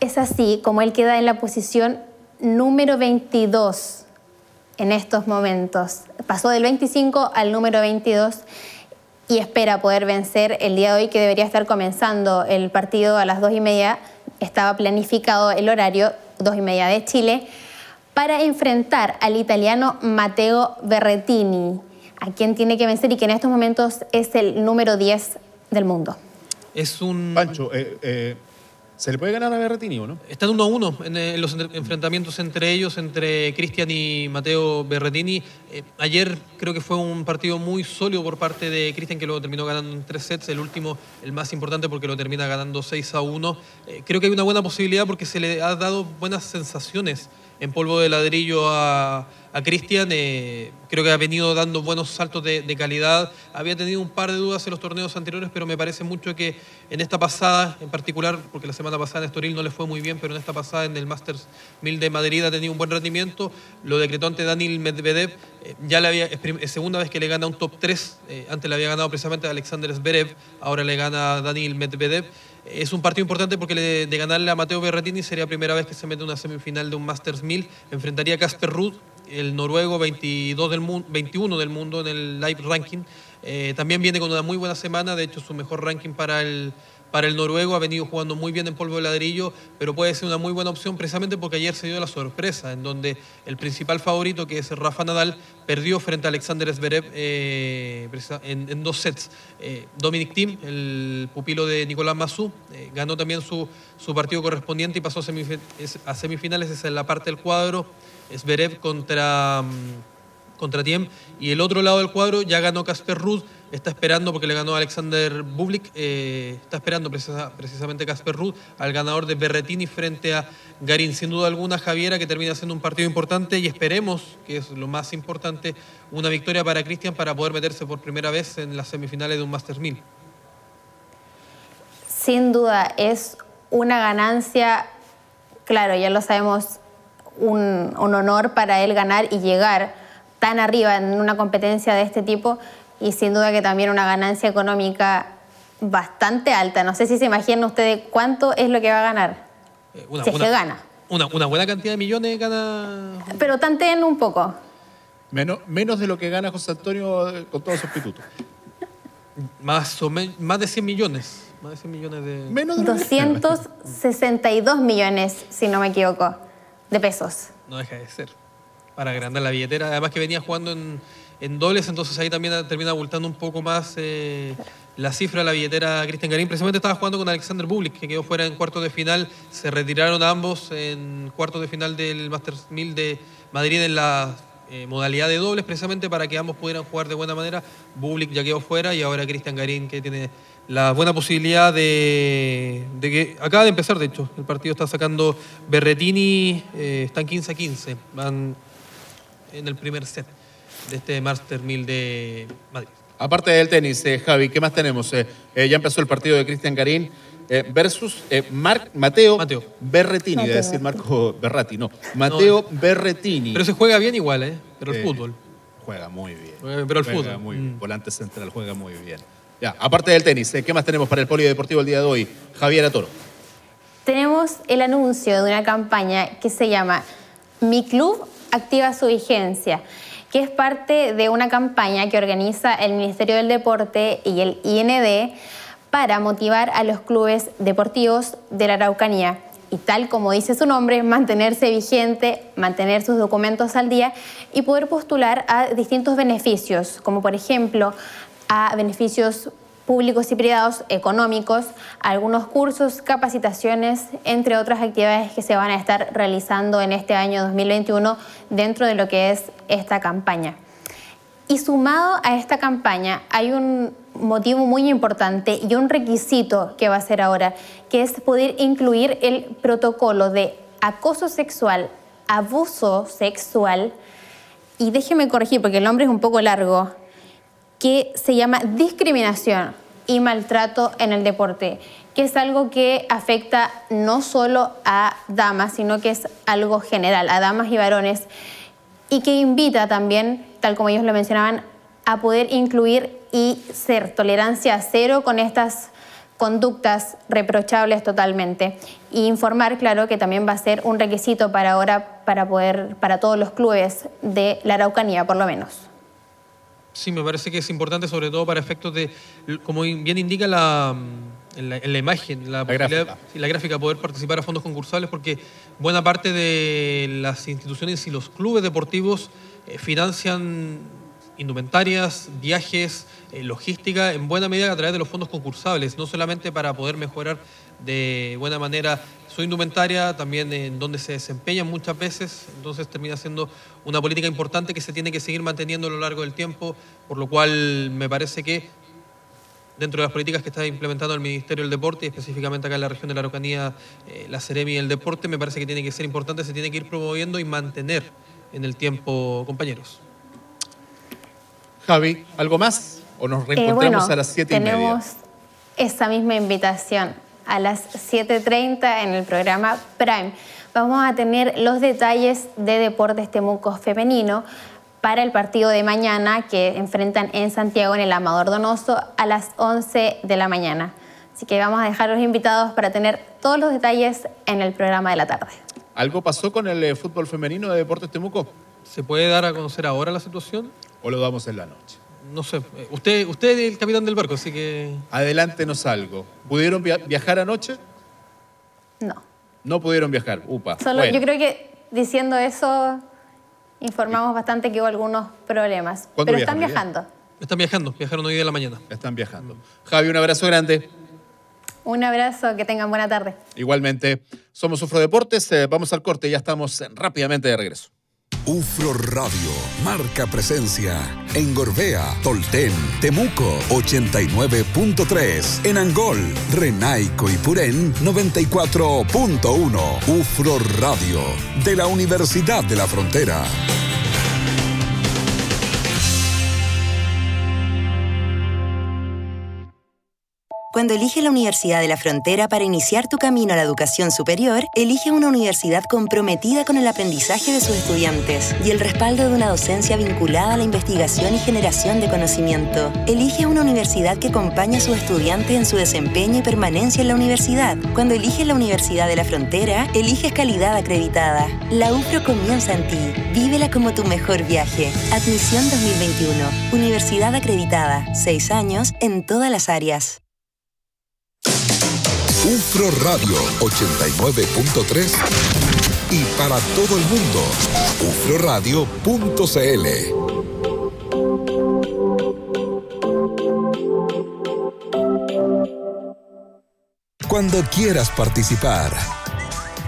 Es así como él queda en la posición número 22 en estos momentos. Pasó del 25 al número 22 y espera poder vencer el día de hoy que debería estar comenzando el partido a las 2 y media estaba planificado el horario, dos y media de Chile, para enfrentar al italiano Matteo Berrettini, a quien tiene que vencer y que en estos momentos es el número 10 del mundo. Es un... Pancho, eh, eh ¿Se le puede ganar a Berretini o no? Están uno a uno en, eh, los enfrentamientos entre ellos, entre Cristian y Mateo Berretini. Eh, ayer creo que fue un partido muy sólido por parte de Cristian, que lo terminó ganando en tres sets. El último, el más importante, porque lo termina ganando 6 a 1. Eh, creo que hay una buena posibilidad porque se le ha dado buenas sensaciones en polvo de ladrillo a a Cristian. Eh, creo que ha venido dando buenos saltos de, calidad. Había tenido un par de dudas en los torneos anteriores, pero me parece mucho que en esta pasada, en particular, porque la semana pasada en Estoril no le fue muy bien, pero en esta pasada en el Masters 1000 de Madrid ha tenido un buen rendimiento. Lo decretó ante Daniel Medvedev. Eh, ya le había, es segunda vez que le gana un top 3. Eh, antes le había ganado precisamente a Alexander Zverev, ahora le gana Daniel Medvedev. Es un partido importante porque de, ganarle a Mateo Berrettini sería la primera vez que se mete una semifinal de un Masters 1000. Enfrentaría a Casper Ruud, el noruego 22 del 21 del mundo en el live ranking. Eh, también viene con una muy buena semana, de hecho su mejor ranking para el, para el noruego, ha venido jugando muy bien en polvo de ladrillo, pero puede ser una muy buena opción precisamente porque ayer se dio la sorpresa, en donde el principal favorito, que es Rafa Nadal, perdió frente a Alexander Zverev eh, en, dos sets. Eh, Dominic Thiem, el pupilo de Nicolás Massou, ganó también su, partido correspondiente y pasó a, semifinales, esa es la parte del cuadro es contra, mm, contra Tiem. Y el otro lado del cuadro ya ganó Casper Ruth. está esperando, porque le ganó Alexander Bublik, eh, está esperando precisamente Casper Ruth al ganador de Berretini frente a Garín. Sin duda alguna, Javiera, que termina siendo un partido importante y esperemos, que es lo más importante, una victoria para Cristian para poder meterse por primera vez en las semifinales de un Masters 1000. Sin duda, es una ganancia, claro, ya lo sabemos un, honor para él ganar y llegar tan arriba en una competencia de este tipo y sin duda que también una ganancia económica bastante alta. No sé si se imaginan ustedes cuánto es lo que va a ganar. Eh, una, gana. Una, buena cantidad de millones gana. Pero tanteen un poco. Menos, menos de lo que gana José Antonio eh, con todo sustituto. más, o más de 100 millones. Más de 100 millones de. de 262 millones, si no me equivoco de pesos. No deja de ser. Para agrandar la billetera. Además que venía jugando en, en dobles, entonces ahí también termina abultando un poco más eh, la cifra de la billetera Cristian Garín. Precisamente estaba jugando con Alexander Bublik, que quedó fuera en cuartos de final. Se retiraron ambos en cuartos de final del Masters 1000 de Madrid en la eh, modalidad de dobles, precisamente para que ambos pudieran jugar de buena manera. Bublik ya quedó fuera y ahora Cristian Garín, que tiene la buena posibilidad de, que acaba de empezar, de hecho, el partido está sacando Berretini, eh, están 15 a 15, van en el primer set de este Master 1000 de Madrid. Aparte del tenis, eh, Javi, ¿qué más tenemos? Eh, ya empezó el partido de Cristian Garín versus Mateo, Berretini, decir Marco Berrati, no, Mateo Berretini. Pero se juega bien igual, ¿eh? Pero el fútbol. Juega muy bien. Pero el fútbol. Muy mm. Volante central juega muy bien aparte del tenis, ¿qué más tenemos para el polideportivo el día de hoy? Javier Atoro. Tenemos el anuncio de una campaña que se llama Mi Club Activa Su Vigencia, que es parte de una campaña que organiza el Ministerio del Deporte y el IND para motivar a los clubes deportivos de la Araucanía y tal como dice su nombre, mantenerse vigente, mantener sus documentos al día y poder postular a distintos beneficios, como por ejemplo a beneficios públicos y privados económicos, algunos cursos, capacitaciones, entre otras actividades que se van a estar realizando en este año 2021 dentro de lo que es esta campaña. Y sumado a esta campaña hay un motivo muy importante y un requisito que va a ser ahora, que es poder incluir el protocolo de acoso sexual, abuso sexual, y déjeme corregir porque el nombre es un poco largo, que se llama discriminación y maltrato en el deporte, que es algo que afecta no solo a damas, sino que es algo general, a damas y varones, y que invita también, tal como ellos lo mencionaban, a poder incluir y ser tolerancia cero con estas conductas reprochables totalmente. Y informar, claro, que también va a ser un requisito para ahora, para poder, para todos los clubes de la Araucanía, por lo menos. Sí, me parece que es importante, sobre todo para efectos de, como bien indica la, la, imagen, la, gráfica. la poder participar a fondos concursables, porque buena parte de las instituciones y los clubes deportivos eh, financian indumentarias, viajes, eh, logística, en buena medida a través de los fondos concursables, no solamente para poder mejorar de buena manera su indumentaria, también en donde se desempeñan muchas veces, entonces termina siendo una política importante que se tiene que seguir manteniendo a lo largo del tiempo, por lo cual me parece que dentro de las políticas que está implementando el Ministerio del Deporte y específicamente acá en la región de la Araucanía, eh, la Ceremi y el deporte, me parece que tiene que ser importante, se tiene que ir promoviendo y mantener en el tiempo, compañeros. Javi, ¿algo más? ¿O nos eh, reencontramos a las siete y media? Tenemos esa misma invitación a las 7.30 en el programa Prime. Vamos a tener los detalles de Deportes Temuco Femenino para el partido de mañana que enfrentan en Santiago en el Amador Donoso a las 11 de la mañana. Así que vamos a dejar los invitados para tener todos los detalles en el programa de la tarde. ¿Algo pasó con el eh, fútbol femenino de Deportes Temuco? ¿Se puede dar a conocer ahora la situación? ¿O lo damos en la noche? no sé, eh, usted, usted es el capitán del barco, así que... Adelante no salgo. ¿Pudieron viajar anoche? No. No pudieron viajar, upa. Solo, Yo creo que diciendo eso informamos bastante que hubo algunos problemas. Pero están viajando. Están viajando, viajaron hoy de la mañana. Están viajando. Javi, un abrazo grande. Un abrazo, que tengan buena tarde. Igualmente, somos Sufro Deportes, eh, vamos al corte, ya estamos rápidamente de regreso. UFRO Radio, marca presencia. En Gorbea, Tolten, Temuco, 89.3. En Angol, Renaico y Purén, 94.1. UFRO Radio, de la Universidad de la Frontera. Cuando elige la Universidad de la Frontera para iniciar tu camino a la educación superior, elige una universidad comprometida con el aprendizaje de sus estudiantes y el respaldo de una docencia vinculada a la investigación y generación de conocimiento. Elige una universidad que acompaña a sus estudiantes en su desempeño y permanencia en la universidad. Cuando eliges la Universidad de la Frontera, eliges calidad acreditada. La UFRO comienza en ti. Vívela como tu mejor viaje. Admisión 2021. Universidad acreditada. Seis años en todas las áreas. UFRO Radio 89.3 y para todo el mundo, ufroradio.cl. Cuando quieras participar.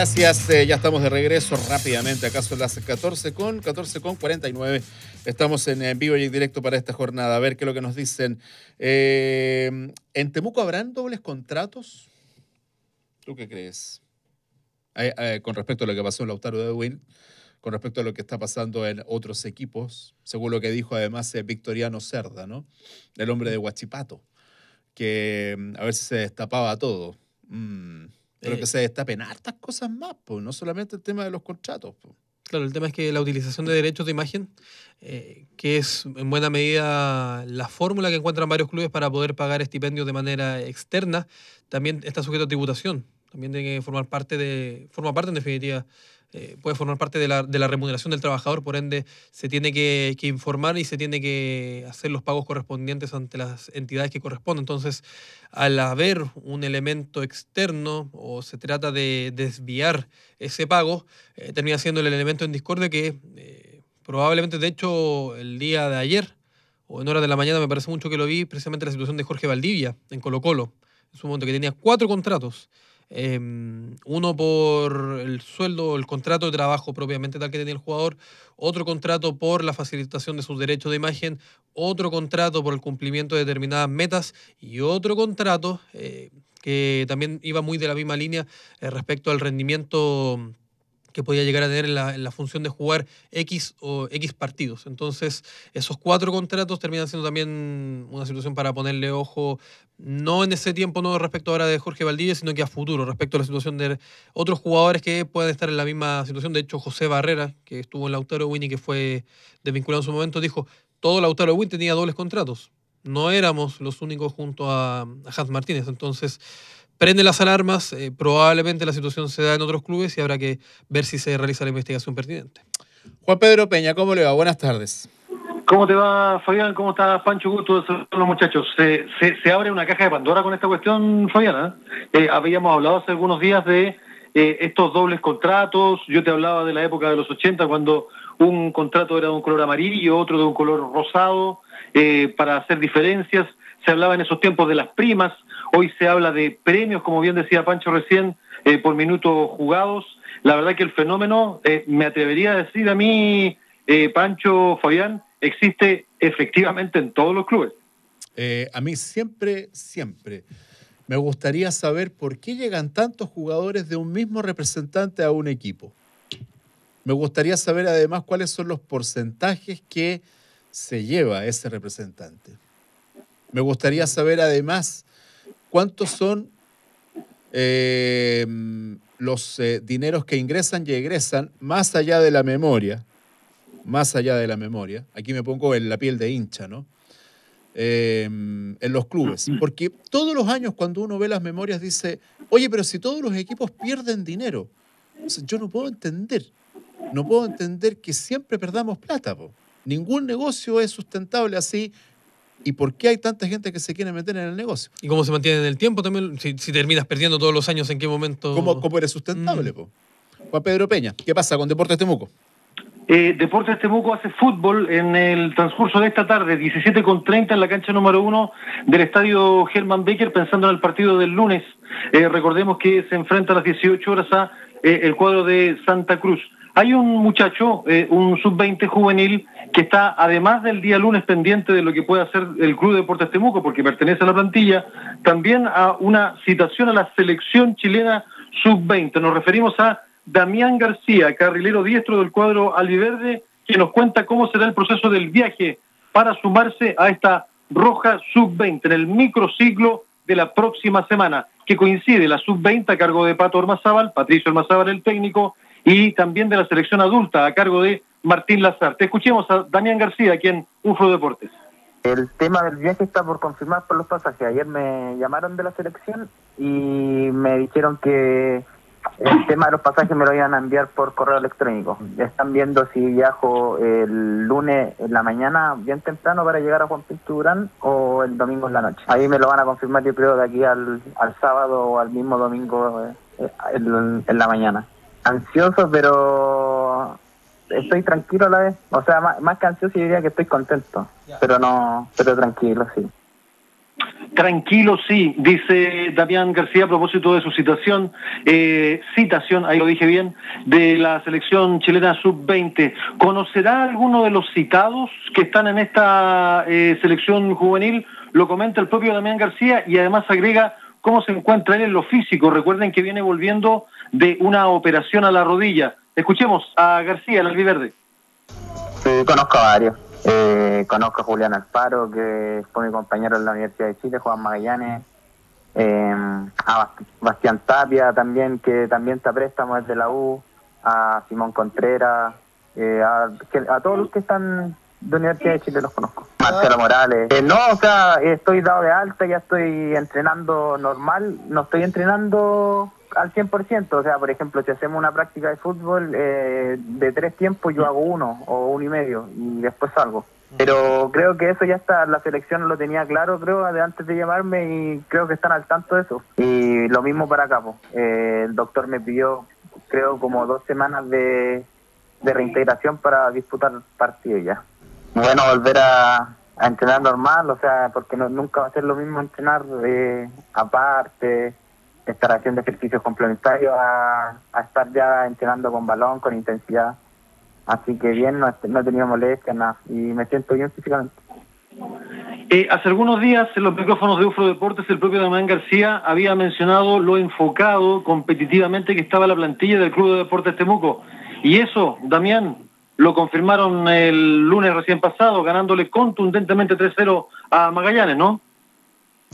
Gracias, eh, ya estamos de regreso rápidamente. Acaso las 14 con 14 con 49. Estamos en, vivo y en directo para esta jornada. A ver qué es lo que nos dicen. Eh, ¿En Temuco habrán dobles contratos? ¿Tú qué crees? Eh, con respecto a lo que pasó en Lautaro de Win, con respecto a lo que está pasando en otros equipos, según lo que dijo además Victoriano Cerda, ¿no? El hombre de Huachipato, que mm, a ver si se destapaba todo. Mm. Pero eh, que se destapen hartas cosas más, pues, no solamente el tema de los contratos. Claro, el tema es que la utilización de derechos de imagen, eh, que es en buena medida la fórmula que encuentran varios clubes para poder pagar estipendios de manera externa, también está sujeto a tributación. También tiene que formar parte de, forma parte en definitiva eh, puede formar parte de la, remuneración del trabajador, por ende se tiene que, informar y se tiene que hacer los pagos correspondientes ante las entidades que corresponden. Entonces, al haber un elemento externo o se trata de desviar ese pago, eh, termina siendo el elemento en discordia que eh, probablemente, de hecho, el día de ayer o en hora de la mañana me parece mucho que lo vi, precisamente la situación de Jorge Valdivia en Colo Colo, en su momento que tenía cuatro contratos Em, uno por el sueldo, el contrato de trabajo propiamente tal que tenía el jugador, otro contrato por la facilitación de sus derechos de imagen, otro contrato por el cumplimiento de determinadas metas y otro contrato eh, que también iba muy de la misma línea eh, respecto al rendimiento que podía llegar a tener en la, función de jugar X o X partidos. Entonces, esos cuatro contratos terminan siendo también una situación para ponerle ojo, no en ese tiempo, no respecto ahora de Jorge Valdivia, sino que a futuro, respecto a la situación de otros jugadores que puedan estar en la misma situación. De hecho, José Barrera, que estuvo en Lautaro Win y que fue desvinculado en su momento, dijo, todo Lautaro Win tenía dobles contratos. No éramos los únicos junto a, a Hans Martínez. Entonces, prende las alarmas, eh, probablemente la situación se da en otros clubes y habrá que ver si se realiza la investigación pertinente. Juan Pedro Peña, ¿cómo le va? Buenas tardes. ¿Cómo te va, Fabián? ¿Cómo estás, Pancho? Gusto de los muchachos. Se, abre una caja de Pandora con esta cuestión, Fabián? ¿eh? Eh, habíamos hablado hace algunos días de estos dobles contratos. Yo te hablaba de la época de los 80, cuando un contrato era de un color amarillo, y otro de un color rosado, para hacer diferencias. Se hablaba en esos tiempos de las primas. Hoy se habla de premios, como bien decía Pancho recién, eh, por minutos jugados. La verdad que el fenómeno, eh, me atrevería a decir a mí, eh, Pancho, Fabián, existe efectivamente en todos los clubes. a mí siempre, siempre. Me gustaría saber por qué llegan tantos jugadores de un mismo representante a un equipo. Me gustaría saber además cuáles son los porcentajes que se lleva ese representante. Me gustaría saber además ¿Cuántos son eh, los eh, dineros que ingresan y egresan más allá de la memoria? Más allá de la memoria. Aquí me pongo en la piel de hincha, ¿no? Em, en los clubes. Porque todos los años cuando uno ve las memorias dice, oye, pero si todos los equipos pierden dinero, yo no puedo entender, no puedo entender que siempre perdamos plata. Ningún negocio es sustentable así ¿Y por qué hay tanta gente que se quiere meter en el negocio? ¿Y cómo se mantiene en el tiempo también? Si, terminas perdiendo todos los años, ¿en qué momento? ¿Cómo, eres sustentable? Mm. Juan Pedro Peña, ¿qué pasa con Deportes Temuco? Eh, Deportes Temuco hace fútbol en el transcurso de esta tarde, 17 con 30 en la cancha número uno del estadio Germán Becker, pensando en el partido del lunes. Eh, recordemos que se enfrenta a las 18 horas a eh, el cuadro de Santa Cruz. Hay un muchacho, eh, un sub-20 juvenil, que está además del día lunes pendiente de lo que puede hacer el Club Deportes Temuco, porque pertenece a la plantilla, también a una citación a la selección chilena sub-20. Nos referimos a Damián García, carrilero diestro del cuadro Alviverde, que nos cuenta cómo será el proceso del viaje para sumarse a esta roja sub-20 en el microciclo de la próxima semana, que coincide la sub-20 a cargo de Pato Ormazábal, Patricio Ormazábal el técnico, y también de la selección adulta a cargo de Martín Lazar. Te Escuchemos a Damián García, aquí en UFO Deportes. El tema del viaje está por confirmar por los pasajes. Ayer me llamaron de la selección y me dijeron que el tema de los pasajes me lo iban a enviar por correo electrónico. Ya están viendo si viajo el lunes en la mañana bien temprano para llegar a Juan Pinto Durán o el domingo en la noche. Ahí me lo van a confirmar yo creo de aquí al, sábado o al mismo domingo eh, en la mañana. Ansioso pero estoy tranquilo a la vez. O sea, más, más que ansioso yo diría que estoy contento, pero no, pero tranquilo, sí. Tranquilo, sí, dice Damián García a propósito de su citación, eh, citación, ahí lo dije bien, de la selección chilena sub-20. ¿Conocerá alguno de los citados que están en esta eh, selección juvenil? Lo comenta el propio Damián García y además agrega cómo se encuentra él en lo físico. Recuerden que viene volviendo de una operación a la rodilla. Escuchemos a García, el albiverde. conozco a varios. Eh, conozco a Julián Alfaro, que fue mi compañero en la Universidad de Chile, Juan Magallanes. Eh, a Bastián Tapia también, que también está préstamo desde la U. A Simón Contreras. Eh, a, a todos los que están de Universidad de Chile los conozco. Ah. Marcelo Morales. Eh, no, o sea, estoy dado de alta, ya estoy entrenando normal, no estoy entrenando al 100%, o sea, por ejemplo, si hacemos una práctica de fútbol eh, de tres tiempos, yo hago uno o uno y medio y después salgo. Pero creo que eso ya está, la selección lo tenía claro, creo, antes de llevarme y creo que están al tanto de eso. Y lo mismo para Capo. Eh, el doctor me pidió, creo, como dos semanas de, de reintegración para disputar partido ya bueno volver a, entrenar normal, o sea, porque nunca va a ser lo mismo entrenar eh, aparte, estar haciendo ejercicios complementarios a, estar ya entrenando con balón, con intensidad. Así que bien, no, no he tenido molestias, nada, y me siento bien físicamente. Eh, hace algunos días en los micrófonos de Ufro Deportes el propio Damián García había mencionado lo enfocado competitivamente que estaba la plantilla del Club de Deportes Temuco. Y eso, Damián, lo confirmaron el lunes recién pasado, ganándole contundentemente 3-0 a Magallanes, ¿no?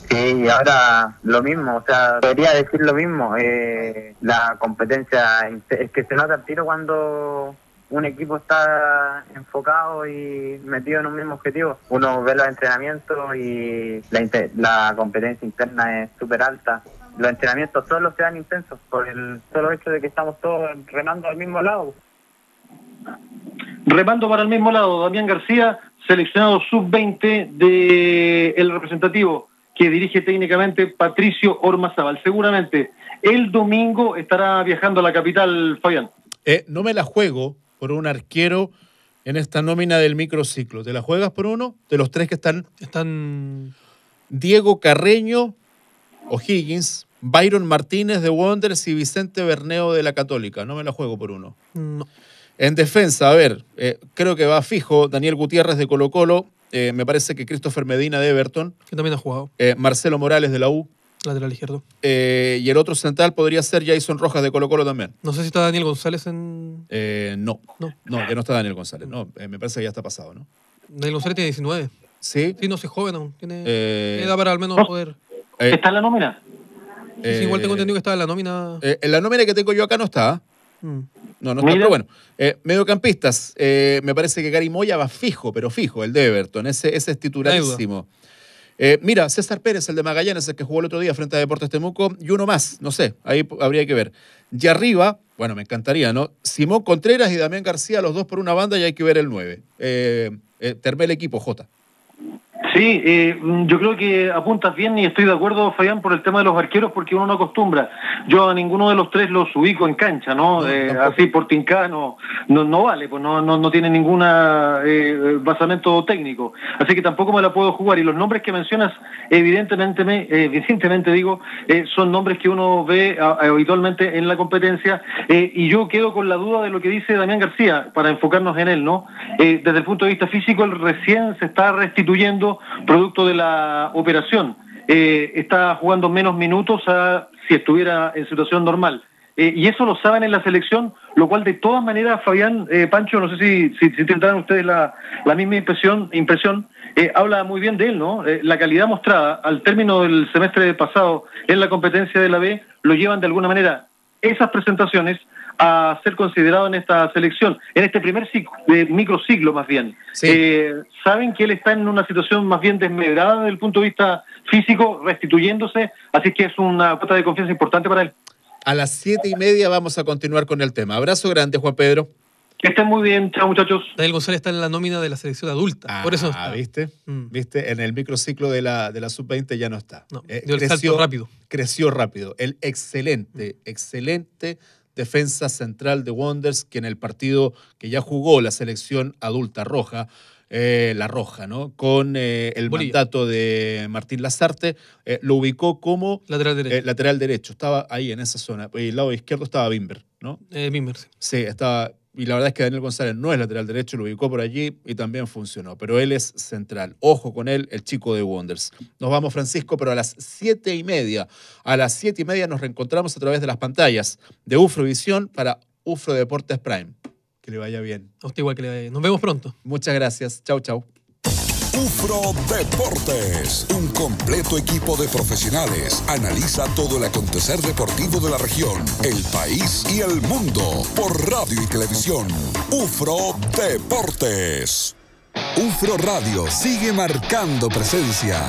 Sí, ahora lo mismo, o sea, debería decir lo mismo. Eh, la competencia es que se nota el tiro cuando un equipo está enfocado y metido en un mismo objetivo. Uno ve los entrenamientos y la, competencia interna es súper alta. Los entrenamientos solo se dan intensos por el solo hecho de que estamos todos entrenando al mismo lado. Remando para el mismo lado, Damián García, seleccionado sub-20 del representativo que dirige técnicamente Patricio Ormazábal. Seguramente el domingo estará viajando a la capital, Fabián. Eh, no me la juego por un arquero en esta nómina del microciclo. ¿Te la juegas por uno? De los tres que están. Están. Diego Carreño, O'Higgins, Byron Martínez de Wonders y Vicente Berneo de la Católica. No me la juego por uno. No. En defensa, a ver, eh, creo que va fijo Daniel Gutiérrez de Colo Colo, eh, me parece que Christopher Medina de Everton. Que también ha jugado. Eh, Marcelo Morales de la U. Lateral izquierdo. y el otro central podría ser Jason Rojas de Colo Colo también. No sé si está Daniel González en... no. no, no, ya no está Daniel González, no, me parece que ya está pasado, ¿no? Daniel González tiene 19. Sí. Sí, no, sé, joven aún, tiene para al menos oh. poder... ¿Está en la nómina? Sí, igual tengo entendido que está en la nómina. en la nómina que tengo yo acá no está. Mm. No, no pero bueno. Eh, mediocampistas, eh, me parece que Gary Moya va fijo, pero fijo, el de Everton. Ese, ese es titularísimo. Eh, mira, César Pérez, el de Magallanes, el que jugó el otro día frente a Deportes Temuco, y uno más, no sé, ahí habría que ver. Y arriba, bueno, me encantaría, ¿no? Simón Contreras y Damián García, los dos por una banda, y hay que ver el 9. termé el equipo, J. Sí, eh, mm, yo creo que apuntas bien y estoy de acuerdo, Fabián, por el tema de los arqueros, porque uno no acostumbra. Yo a ninguno de los tres los ubico en cancha, ¿no? Eh, así por tincada no, no, vale, pues no, no, no tiene ningún eh, basamento técnico. Así que tampoco me la puedo jugar. Y los nombres que mencionas, evidentemente, me, evidentemente digo, son nombres que uno ve habitualmente en la competencia. y yo quedo con la duda de lo que dice Damián García, para enfocarnos en él, ¿no? desde el punto de vista físico, él recién se está restituyendo producto de la operación. Eh, está jugando menos minutos a si estuviera en situación normal. Eh, y eso lo saben en la selección, lo cual de todas maneras, Fabián, eh, Pancho, no sé si, si, tendrán ustedes la, la, misma impresión, impresión habla muy bien de él, ¿no? la calidad mostrada al término del semestre pasado en la competencia de la B lo llevan de alguna manera esas presentaciones a ser considerado en esta selección, en este primer ciclo, micro microciclo más bien. Eh, saben que él está en una situación más bien desmedrada desde el punto de vista físico, restituyéndose, así que es una cuota de confianza importante para él. A las siete y media vamos a continuar con el tema. Abrazo grande, Juan Pedro. Que estén muy bien, chao muchachos. Daniel González está en la nómina de la selección adulta, por eso ah, está. ¿viste? Mm. ¿Viste? En el microciclo de la, de la sub-20 ya no está. Eh, creció, rápido. Creció rápido. El excelente, excelente defensa central de Wonders, que en el partido que ya jugó la selección adulta roja, eh, La Roja, ¿no? Con eh, el mandato de Martín Lazarte, eh, lo ubicó como lateral derecho. lateral derecho. Estaba ahí en esa zona. Y el lado izquierdo estaba Bimber, ¿no? Bimber, sí. Sí, estaba y la verdad es que Daniel González no es lateral derecho, lo ubicó por allí y también funcionó, pero él es central. Ojo con él, el chico de Wonders. Nos vamos, Francisco, pero a las siete y media. A las siete y media nos reencontramos a través de las pantallas de Ufrovisión para Ufro Deportes Prime. Que le vaya bien. A igual que le vaya Nos vemos pronto. Muchas gracias. Chau, chau. UFRO Deportes. Un completo equipo de profesionales analiza todo el acontecer deportivo de la región, el país y el mundo por radio y televisión. UFRO Deportes. UFRO Radio sigue marcando presencia.